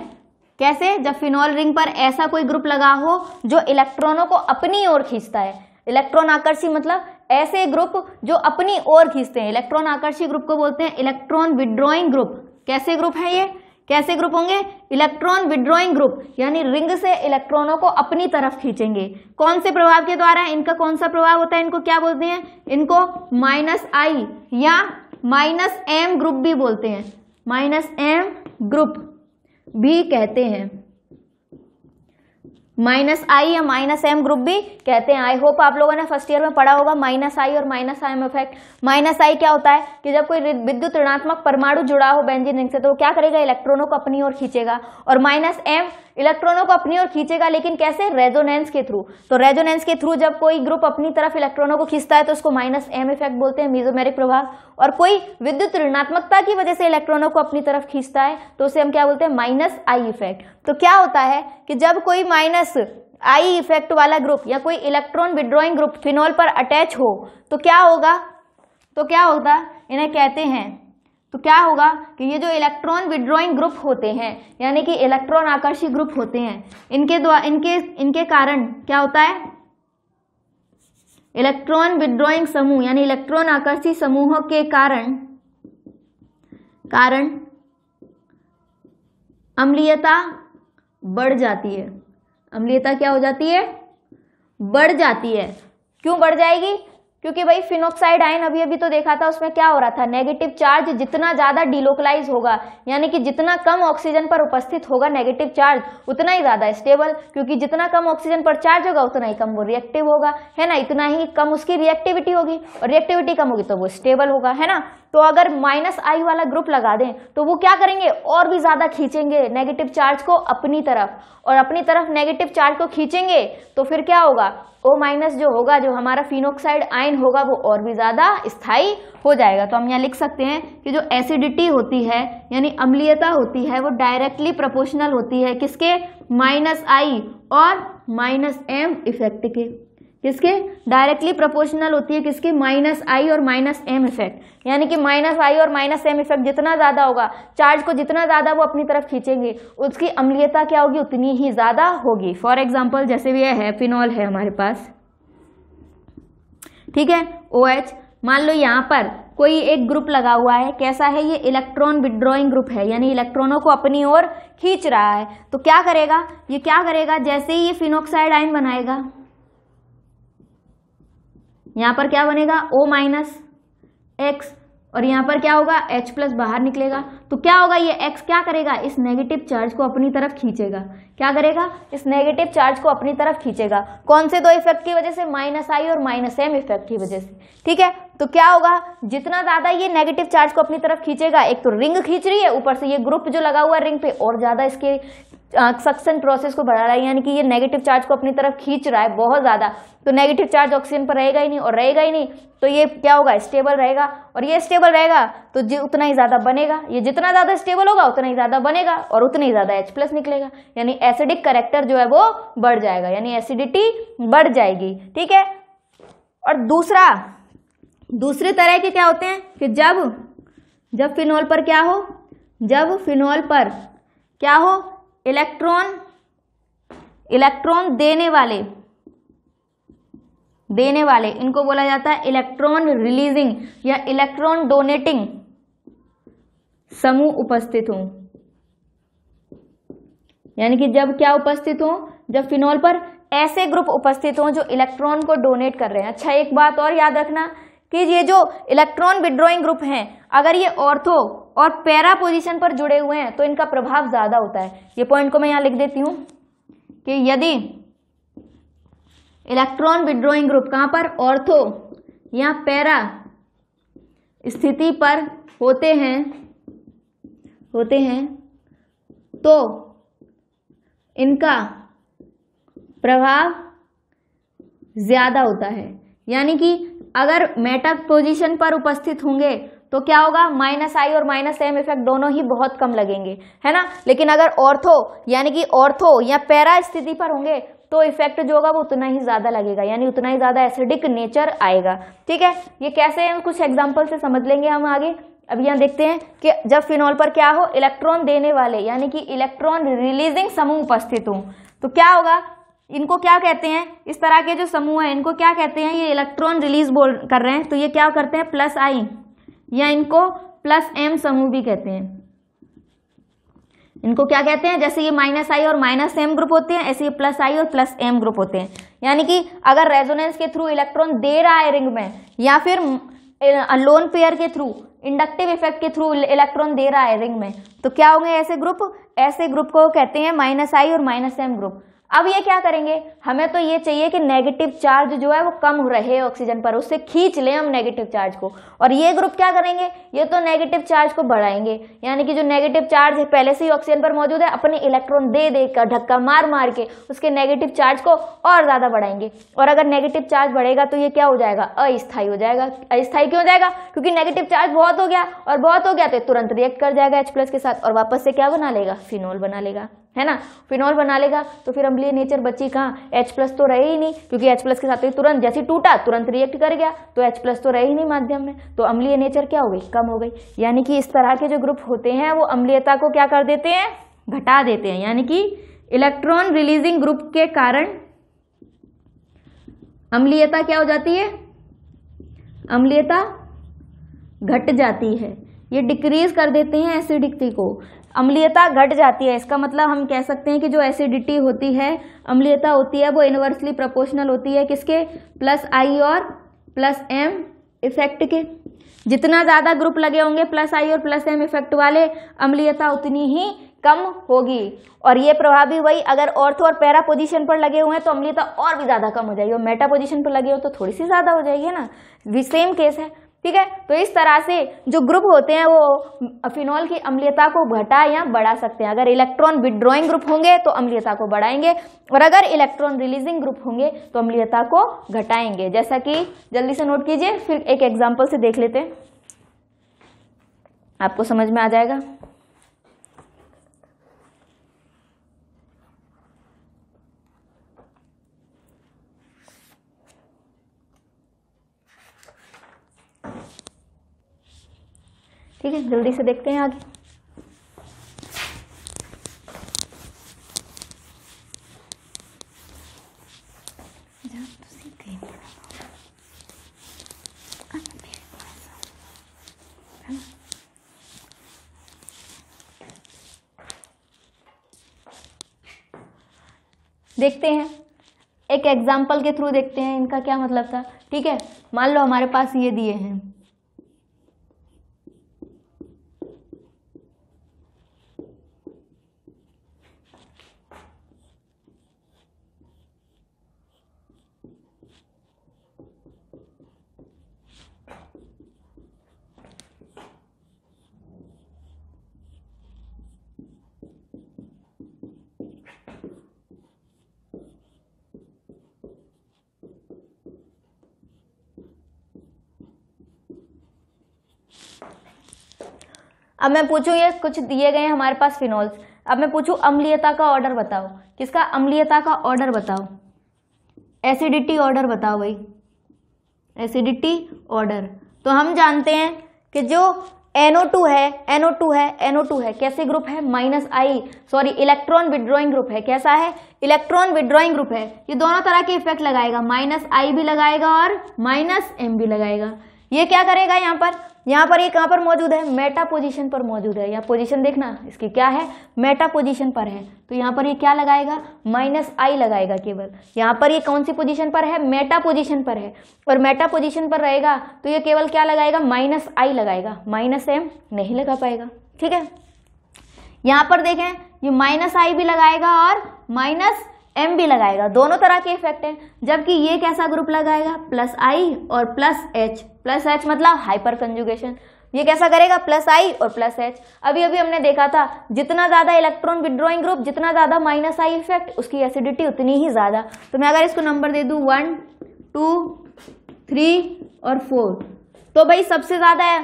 कैसे जब फिनॉल रिंग पर ऐसा कोई ग्रुप लगा हो जो इलेक्ट्रॉनों को अपनी ओर खींचता है इलेक्ट्रॉन आकर्षी मतलब ऐसे ग्रुप जो अपनी ओर खींचते हैं इलेक्ट्रॉन आकर्षी ग्रुप को बोलते हैं इलेक्ट्रॉन विड्रॉइंग ग्रुप कैसे ग्रुप है ये कैसे ग्रुप होंगे इलेक्ट्रॉन विड्रॉइंग ग्रुप यानी रिंग से इलेक्ट्रॉनों को अपनी तरफ खींचेंगे कौन से प्रभाव के द्वारा इनका कौन सा प्रभाव होता है इनको क्या बोलते हैं इनको माइनस आई या माइनस एम ग्रुप भी बोलते हैं माइनस एम ग्रुप भी कहते हैं माइनस आई या माइनस एम ग्रुप भी कहते हैं आई होप आप लोगों ने फर्स्ट ईयर में पढ़ा होगा माइनस आई और minus I M effect minus I क्या होता है कि जब कोई विद्युत ऋणात्मक परमाणु जुड़ा हो बेंजीन रिंग से तो वो क्या करेगा इलेक्ट्रॉनों को अपनी ओर खींचेगा और माइनस एम इलेक्ट्रॉनों को अपनी ओर खींचेगा लेकिन कैसे रेजोनेंस के थ्रू तो रेजोनेंस के थ्रू जब कोई ग्रुप अपनी तरफ इलेक्ट्रॉनों को खींचता है तो उसको माइनस एम इफेक्ट बोलते हैं मीजोमेरिक प्रभाव और कोई विद्युत ऋणात्मकता की वजह से इलेक्ट्रॉनों को अपनी तरफ खींचता है तो उसे हम क्या बोलते हैं माइनस आई इफेक्ट तो क्या होता है कि जब कोई माइनस प्लस आई इफेक्ट वाला ग्रुप या कोई इलेक्ट्रॉन विड्रॉइंग ग्रुप फिनॉल पर अटैच हो तो क्या होगा तो क्या होगा इन्हें कहते हैं तो क्या होगा कि ये जो इलेक्ट्रॉन विड्रॉइंग ग्रुप होते हैं यानी कि इलेक्ट्रॉन आकर्षी ग्रुप होते हैं इनके द्वारा इनके इनके कारण क्या होता है इलेक्ट्रॉन विड्रॉइंग समूह यानी इलेक्ट्रॉन आकर्षी समूहों के कारण कारण अम्लीयता बढ़ जाती है अम्लीयता क्या हो जाती है बढ़ जाती है क्यों बढ़ जाएगी क्योंकि भाई फिनोक्साइड आयन अभी अभी तो देखा था उसमें क्या हो रहा था नेगेटिव चार्ज जितना ज्यादा डिलोकलाइज होगा यानी कि जितना कम ऑक्सीजन पर उपस्थित होगा नेगेटिव चार्ज उतना ही ज्यादा स्टेबल क्योंकि जितना कम ऑक्सीजन पर चार्ज होगा उतना ही कम वो रिएक्टिव होगा है ना इतना ही कम उसकी रिएक्टिविटी होगी और रिएक्टिविटी कम होगी तो वो स्टेबल होगा है ना तो अगर माइनस आई वाला ग्रुप लगा दें तो वो क्या करेंगे और भी ज़्यादा खींचेंगे नेगेटिव चार्ज को अपनी तरफ और अपनी तरफ नेगेटिव चार्ज को खींचेंगे तो फिर क्या होगा ओ माइनस जो होगा जो हमारा फिनोक्साइड आयन होगा वो और भी ज़्यादा स्थायी हो जाएगा तो हम यहाँ लिख सकते हैं कि जो एसिडिटी होती है यानी अम्लीयता होती है वो डायरेक्टली प्रोपोर्शनल होती है किसके माइनस आई और माइनस एम इफेक्ट के किसके डायरेक्टली प्रोपोर्शनल होती है किसके माइनस आई और माइनस एम इफेक्ट यानी कि माइनस आई और माइनस एम इफेक्ट जितना ज़्यादा होगा चार्ज को जितना ज़्यादा वो अपनी तरफ खींचेंगे उसकी अम्लीयता क्या होगी उतनी ही ज़्यादा होगी फॉर एग्जाम्पल जैसे भी है फिनॉल है हमारे पास ठीक है ओ एच मान लो यहाँ पर कोई एक ग्रुप लगा हुआ है कैसा है ये इलेक्ट्रॉन विड्रॉइंग ग्रुप है यानी इलेक्ट्रॉनों को अपनी ओर खींच रहा है तो क्या करेगा ये क्या करेगा जैसे ही ये फिनोक्साइड आइन बनाएगा यहाँ पर क्या बनेगा ओ माइनस एक्स और यहाँ पर क्या होगा एच प्लस बाहर निकलेगा तो क्या होगा ये एक्स क्या करेगा इस नेगेटिव चार्ज को अपनी तरफ खींचेगा क्या करेगा इस नेगेटिव चार्ज को अपनी तरफ खींचेगा कौन से दो इफेक्ट की वजह से माइनस आई और माइनस एम इफेक्ट की वजह से ठीक है तो क्या होगा जितना ज्यादा ये नेगेटिव चार्ज को अपनी तरफ खींचेगा एक तो रिंग खींच रही है ऊपर से ये ग्रुप जो लगा हुआ है रिंग पे और ज्यादा इसके सक्सन प्रोसेस को बढ़ा रहा है यानी कि ये नेगेटिव चार्ज को अपनी तरफ खींच रहा है बहुत ज़्यादा तो नेगेटिव चार्ज ऑक्सीजन पर रहेगा ही नहीं और रहेगा ही नहीं तो ये क्या होगा स्टेबल रहेगा और ये स्टेबल रहेगा तो जो उतना ही ज़्यादा बनेगा ये जितना ज़्यादा स्टेबल होगा उतना ही ज़्यादा बनेगा और उतना ही ज़्यादा एच प्लस निकलेगा यानी एसिडिक करेक्टर जो है वो बढ़ जाएगा यानी एसिडिटी बढ़ जाएगी ठीक है और दूसरा दूसरे तरह के क्या होते हैं कि जब जब फिनोल पर क्या हो जब फिनोल पर क्या हो इलेक्ट्रॉन इलेक्ट्रॉन देने वाले देने वाले इनको बोला जाता है इलेक्ट्रॉन रिलीजिंग या इलेक्ट्रॉन डोनेटिंग समूह उपस्थित हो यानी कि जब क्या उपस्थित हो जब फिनॉल पर ऐसे ग्रुप उपस्थित हों जो इलेक्ट्रॉन को डोनेट कर रहे हैं अच्छा एक बात और याद रखना कि ये जो इलेक्ट्रॉन विड्रॉइंग ग्रुप हैं अगर ये ऑर्थो और पैरा पोजिशन पर जुड़े हुए हैं तो इनका प्रभाव ज़्यादा होता है ये पॉइंट को मैं यहां लिख देती हूं कि यदि इलेक्ट्रॉन विड्रॉइंग ग्रुप कहां पर ऑर्थो या पैरा स्थिति पर होते हैं होते हैं तो इनका प्रभाव ज़्यादा होता है यानी कि अगर मेटा पोजीशन पर उपस्थित होंगे तो क्या होगा माइनस आई और माइनस एम इफेक्ट दोनों ही बहुत कम लगेंगे है ना लेकिन अगर ऑर्थो यानी कि ऑर्थो या पैरा स्थिति पर होंगे तो इफेक्ट जो होगा वो उतना ही ज़्यादा लगेगा यानी उतना ही ज़्यादा एसिडिक नेचर आएगा ठीक है ये कैसे है कुछ एग्जाम्पल से समझ लेंगे हम आगे अब यहाँ देखते हैं कि जब फिनॉल पर क्या हो इलेक्ट्रॉन देने वाले यानी कि इलेक्ट्रॉन रिलीजिंग समूह उपस्थित हो तो क्या होगा इनको क्या कहते हैं इस तरह के जो समूह हैं इनको क्या कहते हैं ये इलेक्ट्रॉन रिलीज बोल कर रहे हैं तो ये क्या करते हैं प्लस आई या इनको प्लस एम समूह भी कहते हैं इनको क्या कहते हैं जैसे ये माइनस आई और माइनस एम ग्रुप होते हैं ऐसे ये प्लस आई और प्लस एम ग्रुप होते हैं यानी कि अगर रेजोनेंस के थ्रू इलेक्ट्रॉन दे रहा है रिंग में या फिर लोन पेयर के थ्रू इंडक्टिव इफेक्ट के थ्रू इलेक्ट्रॉन दे रहा है रिंग में तो क्या होंगे ऐसे ग्रुप ऐसे ग्रुप को कहते हैं माइनस आई और माइनस एम ग्रुप अब ये क्या करेंगे हमें तो ये चाहिए कि नेगेटिव चार्ज जो है वो कम रहे ऑक्सीजन पर उससे खींच लें हम नेगेटिव चार्ज को और ये ग्रुप क्या करेंगे ये तो नेगेटिव चार्ज को बढ़ाएंगे यानी कि जो नेगेटिव चार्ज है पहले से ही ऑक्सीजन पर मौजूद है अपने इलेक्ट्रॉन दे दे कर धक्का मार मार के उसके नेगेटिव चार्ज को और ज़्यादा बढ़ाएंगे और अगर नेगेटिव चार्ज बढ़ेगा तो ये क्या हो जाएगा अस्थायी हो जाएगा अस्थायी क्यों हो जाएगा क्योंकि नेगेटिव चार्ज बहुत हो गया और बहुत हो गया तो तुरंत रिएक्ट कर जाएगा एच के साथ और वापस से क्या बना लेगा फिनोल बना लेगा है ना फिनॉल बना लेगा तो फिर अम्लीय नेचर बची कहाँ एच प्लस तो रहे ही नहीं क्योंकि एच प्लस के साथ तो तुरंत जैसे टूटा तुरंत रिएक्ट कर गया तो एच प्लस तो रहे ही नहीं माध्यम में तो अम्लीय नेचर क्या हो गई कम हो गई यानी कि इस तरह के जो ग्रुप होते हैं वो अम्लीयता को क्या कर देते हैं घटा देते हैं यानी कि इलेक्ट्रॉन रिलीजिंग ग्रुप के कारण अम्लीयता क्या हो जाती है अम्लीयता घट जाती है ये डिक्रीज कर देते हैं एसिडिकी को अम्लीयता घट जाती है इसका मतलब हम कह सकते हैं कि जो एसिडिटी होती है अम्लीयता होती है वो इन्वर्सली प्रोपोर्शनल होती है किसके प्लस आई और प्लस एम इफेक्ट के जितना ज़्यादा ग्रुप लगे होंगे प्लस आई और प्लस एम इफेक्ट वाले अम्लीयता उतनी ही कम होगी और ये प्रभाव भी वही अगर ऑर्थो और पैरा पोजीशन पर लगे हुए हैं तो अम्लीयता और भी ज़्यादा कम हो जाएगी और मेटा पोजीशन पर लगे हो तो थोड़ी सी ज़्यादा हो जाएगी है ना सेम केस है ठीक है तो इस तरह से जो ग्रुप होते हैं वो फिनॉल की अम्लीयता को घटा या बढ़ा सकते हैं अगर इलेक्ट्रॉन विड्रॉइंग ग्रुप होंगे तो अम्लीयता को बढ़ाएंगे और अगर इलेक्ट्रॉन रिलीजिंग ग्रुप होंगे तो अम्लीयता को घटाएंगे जैसा कि जल्दी से नोट कीजिए फिर एक एग्जाम्पल से देख लेते हैं आपको समझ में आ जाएगा ठीक है जल्दी से देखते हैं आगे देखते हैं एक एग्जाम्पल के थ्रू देखते हैं इनका क्या मतलब था ठीक है मान लो हमारे पास ये दिए हैं अब मैं पूछूँ ये कुछ दिए गए हैं हमारे पास फिनॉल्स अब मैं पूछूँ अम्लीयता का ऑर्डर बताओ किसका अम्लीयता का ऑर्डर बताओ एसिडिटी ऑर्डर बताओ भाई एसिडिटी ऑर्डर तो हम जानते हैं कि जो NO2 है NO2 है NO2 है कैसे ग्रुप है minus I sorry electron withdrawing group है कैसा है इलेक्ट्रॉन विड्रॉइंग ग्रुप है ये दोनों तरह के इफेक्ट लगाएगा माइनस आई भी लगाएगा और माइनस एम भी लगाएगा ये क्या करेगा यहाँ पर यहाँ पर ये कहाँ पर मौजूद है मेटा पोजीशन पर मौजूद है यहाँ पोजीशन देखना इसकी क्या है मेटा पोजीशन पर है तो यहाँ पर ये क्या लगाएगा माइनस आई लगाएगा केवल यहाँ पर ये कौन सी पोजीशन पर है मेटा पोजीशन पर है और मेटा पोजीशन पर रहेगा तो ये केवल क्या लगाएगा माइनस आई लगाएगा माइनस एम नहीं लगा पाएगा ठीक है यहाँ पर देखें ये माइनस आई भी लगाएगा और माइनस एम भी लगाएगा दोनों तरह के इफेक्ट हैं जबकि ये कैसा ग्रुप लगाएगा प्लस आई और प्लस एच प्लस एच मतलब हाइपर कंजुगेशन ये कैसा करेगा प्लस आई और प्लस एच अभी अभी हमने देखा था जितना ज़्यादा इलेक्ट्रॉन विड्रॉइंग ग्रुप जितना ज़्यादा माइनस आई इफेक्ट उसकी एसिडिटी उतनी ही ज़्यादा तो मैं अगर इसको नंबर दे दू वन टू थ्री और फोर तो भाई सबसे ज़्यादा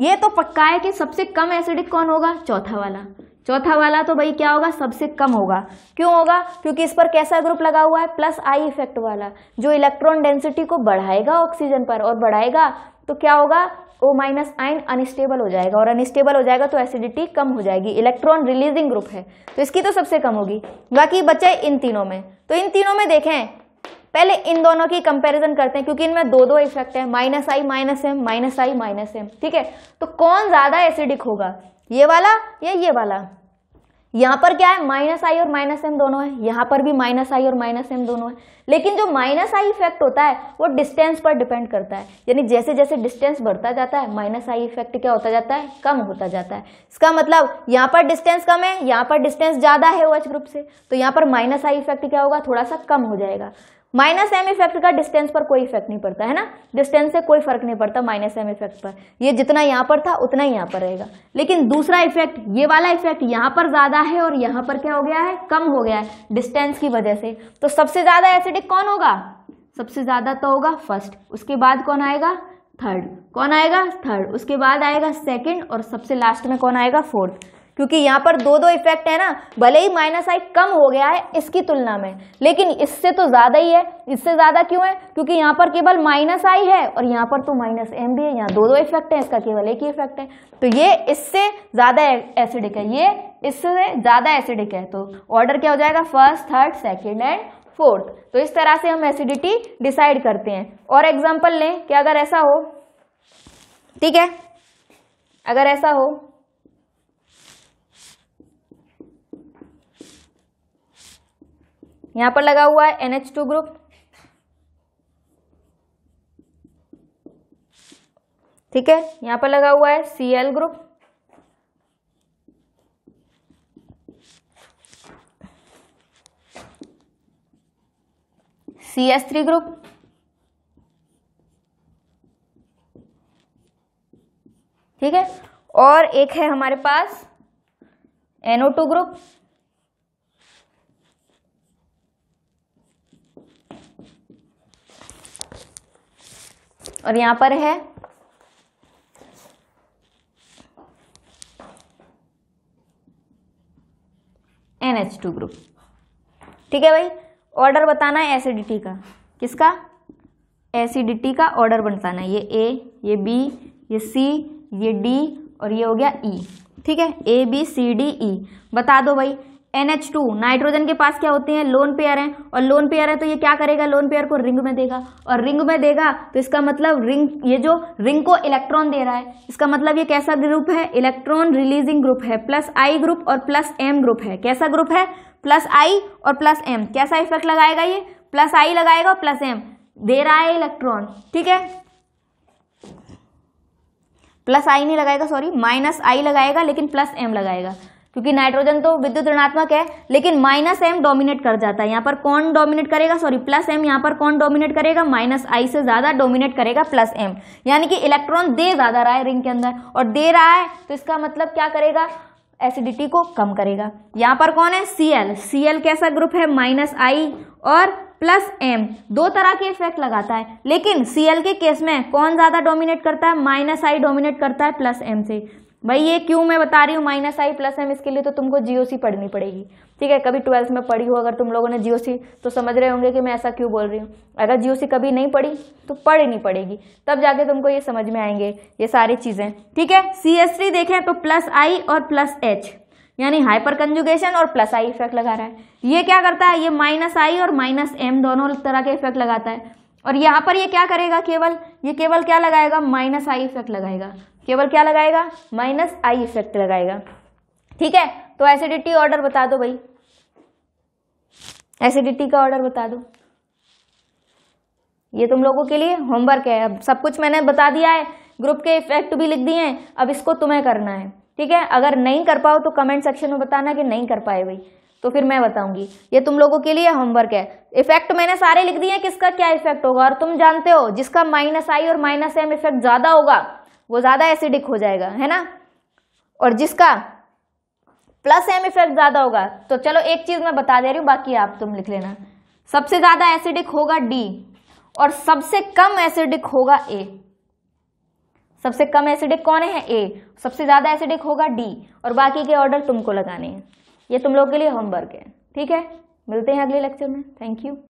ये तो पक्का है कि सबसे कम एसिडिक कौन होगा चौथा वाला चौथा वाला तो भाई क्या होगा सबसे कम होगा क्यों होगा क्योंकि इस पर कैसा ग्रुप लगा हुआ है प्लस आई इफेक्ट वाला जो इलेक्ट्रॉन डेंसिटी को बढ़ाएगा ऑक्सीजन पर और बढ़ाएगा तो क्या होगा ओ माइनस आइन अनस्टेबल हो जाएगा और अनस्टेबल हो जाएगा तो एसिडिटी कम हो जाएगी इलेक्ट्रॉन रिलीजिंग ग्रुप है तो इसकी तो सबसे कम होगी बाकी बच्चे इन तीनों में तो इन तीनों में देखें पहले इन दोनों की कंपैरिजन करते हैं क्योंकि इनमें दो दो इफेक्ट है minus I minus M minus I minus M ठीक है तो कौन ज्यादा एसिडिक होगा ये वाला या ये वाला यहां पर क्या है माइनस आई और माइनस एम दोनों है यहां पर भी माइनस आई और माइनस एम दोनों है लेकिन जो माइनस आई इफेक्ट होता है वो डिस्टेंस पर डिपेंड करता है यानी जैसे जैसे डिस्टेंस बढ़ता जाता है माइनस आई इफेक्ट क्या होता जाता है कम होता जाता है इसका मतलब यहाँ पर डिस्टेंस कम है यहाँ पर डिस्टेंस ज़्यादा है वच ग्रुप से तो यहाँ पर माइनस आई इफेक्ट क्या होगा थोड़ा सा कम हो जाएगा माइनस एम इफेक्ट का डिस्टेंस पर कोई इफेक्ट नहीं पड़ता है ना डिस्टेंस से कोई फर्क नहीं पड़ता माइनस एम इफेक्ट पर ये जितना यहाँ पर था उतना ही यहाँ पर रहेगा लेकिन दूसरा इफेक्ट ये वाला इफेक्ट यहाँ पर ज़्यादा है और यहाँ पर क्या हो गया है कम हो गया है डिस्टेंस की वजह से तो सबसे ज़्यादा एसिडिक कौन होगा सबसे ज़्यादा तो होगा फर्स्ट उसके बाद कौन आएगा थर्ड कौन आएगा थर्ड उसके बाद आएगा सेकेंड और सबसे लास्ट में कौन आएगा फोर्थ क्योंकि यहाँ पर दो दो इफेक्ट है ना भले ही माइनस आई कम हो गया है इसकी तुलना में लेकिन इससे तो ज़्यादा ही है इससे ज़्यादा क्यों है क्योंकि यहाँ पर केवल माइनस आई है और यहाँ पर तो माइनस एम भी है यहाँ दो दो इफेक्ट है इसका केवल एक ही इफेक्ट है तो ये इससे ज़्यादा एसिडिक है ये इससे ज़्यादा एसिडिक है तो ऑर्डर क्या हो जाएगा first third second and fourth तो इस तरह से हम एसिडिटी डिसाइड करते हैं और एग्जाम्पल लें कि अगर ऐसा हो ठीक है अगर ऐसा हो यहां पर लगा हुआ है एनएच टू ग्रुप ठीक है यहां पर लगा हुआ है C L group C S three group ठीक है और एक है हमारे पास एनओ टू ग्रुप और यहाँ पर है एन एच टू ग्रुप ठीक है भाई ऑर्डर बताना है एसिडिटी का किसका एसिडिटी का ऑर्डर बताना है ये ए ये बी ये सी ये डी और ये हो गया ई e. ठीक है A B C D E बता दो भाई टू नाइट्रोजन के पास क्या होते हैं लोन पेयर हैं और लोन पेयर है तो ये क्या करेगा लोन पेयर को रिंग में देगा और रिंग में देगा तो इसका मतलब रिंग ये जो रिंग को इलेक्ट्रॉन दे रहा है इसका मतलब ये कैसा ग्रुप है इलेक्ट्रॉन रिलीजिंग ग्रुप है प्लस आई ग्रुप और प्लस एम ग्रुप है कैसा ग्रुप है प्लस आई और प्लस एम कैसा इफेक्ट लगाएगा ये प्लस आई लगाएगा और प्लस एम दे रहा है इलेक्ट्रॉन ठीक है प्लस आई नहीं लगाएगा सॉरी माइनस आई लगाएगा लेकिन प्लस एम लगाएगा क्योंकि नाइट्रोजन तो विद्युत ऋणात्मक है लेकिन माइनस एम डोमिनेट कर जाता है यहाँ पर कौन डोमिनेट करेगा सॉरी प्लस एम यहाँ पर कौन डोमिनेट करेगा माइनस आई से ज़्यादा डोमिनेट करेगा प्लस एम यानी कि इलेक्ट्रॉन दे ज़्यादा रहा है रिंग के अंदर और दे रहा है तो इसका मतलब क्या करेगा एसिडिटी को कम करेगा यहाँ पर कौन है सी एल सी एल कैसा ग्रुप है माइनस आई और प्लस एम दो तरह के इफेक्ट लगाता है लेकिन सी एल के केस में कौन ज़्यादा डोमिनेट करता है माइनस आई डोमिनेट करता है प्लस एम से भाई ये क्यों मैं बता रही हूँ माइनस आई प्लस एम इसके लिए तो तुमको जीओसी पढ़नी पड़ेगी ठीक है कभी ट्वेल्थ में पढ़ी हो अगर तुम लोगों ने जीओसी तो समझ रहे होंगे कि मैं ऐसा क्यों बोल रही हूँ अगर जीओसी कभी नहीं पढ़ी तो पढ़नी पड़ेगी तब जाके तुमको ये समझ में आएंगे ये सारी चीज़ें ठीक है सी एस थ्री देखें तो प्लस आई और प्लस एच यानी हाइपर कंजुगेशन और प्लस आई इफेक्ट लगा रहा है ये क्या करता है ये माइनस आई और माइनस एम दोनों तरह के इफेक्ट लगाता है और यहाँ पर ये क्या करेगा केवल ये केवल क्या लगाएगा माइनस आई इफेक्ट लगाएगा केवल क्या लगाएगा माइनस आई इफेक्ट लगाएगा ठीक है तो एसिडिटी ऑर्डर बता दो भाई एसिडिटी का ऑर्डर बता दो ये तुम लोगों के लिए होमवर्क है अब सब कुछ मैंने बता दिया है ग्रुप के इफेक्ट भी लिख दिए हैं अब इसको तुम्हें करना है ठीक है अगर नहीं कर पाओ तो कमेंट सेक्शन में बताना कि नहीं कर पाए भाई तो फिर मैं बताऊंगी ये तुम लोगों के लिए होमवर्क है इफेक्ट मैंने सारे लिख दिए हैं किसका क्या इफेक्ट होगा और तुम जानते हो जिसका माइनस आई और माइनस एम इफेक्ट ज़्यादा होगा वो ज़्यादा एसिडिक हो जाएगा है ना और जिसका प्लस एम इफेक्ट ज़्यादा होगा तो चलो एक चीज़ मैं बता दे रही हूँ बाकी आप तुम लिख लेना सबसे ज़्यादा एसिडिक होगा डी और सबसे कम एसिडिक होगा ए सबसे कम एसिडिक कौन है ए सबसे ज़्यादा एसिडिक होगा डी और बाकी के ऑर्डर तुमको लगाने हैं ये तुम लोग के लिए होमवर्क है ठीक है मिलते हैं अगले लेक्चर में थैंक यू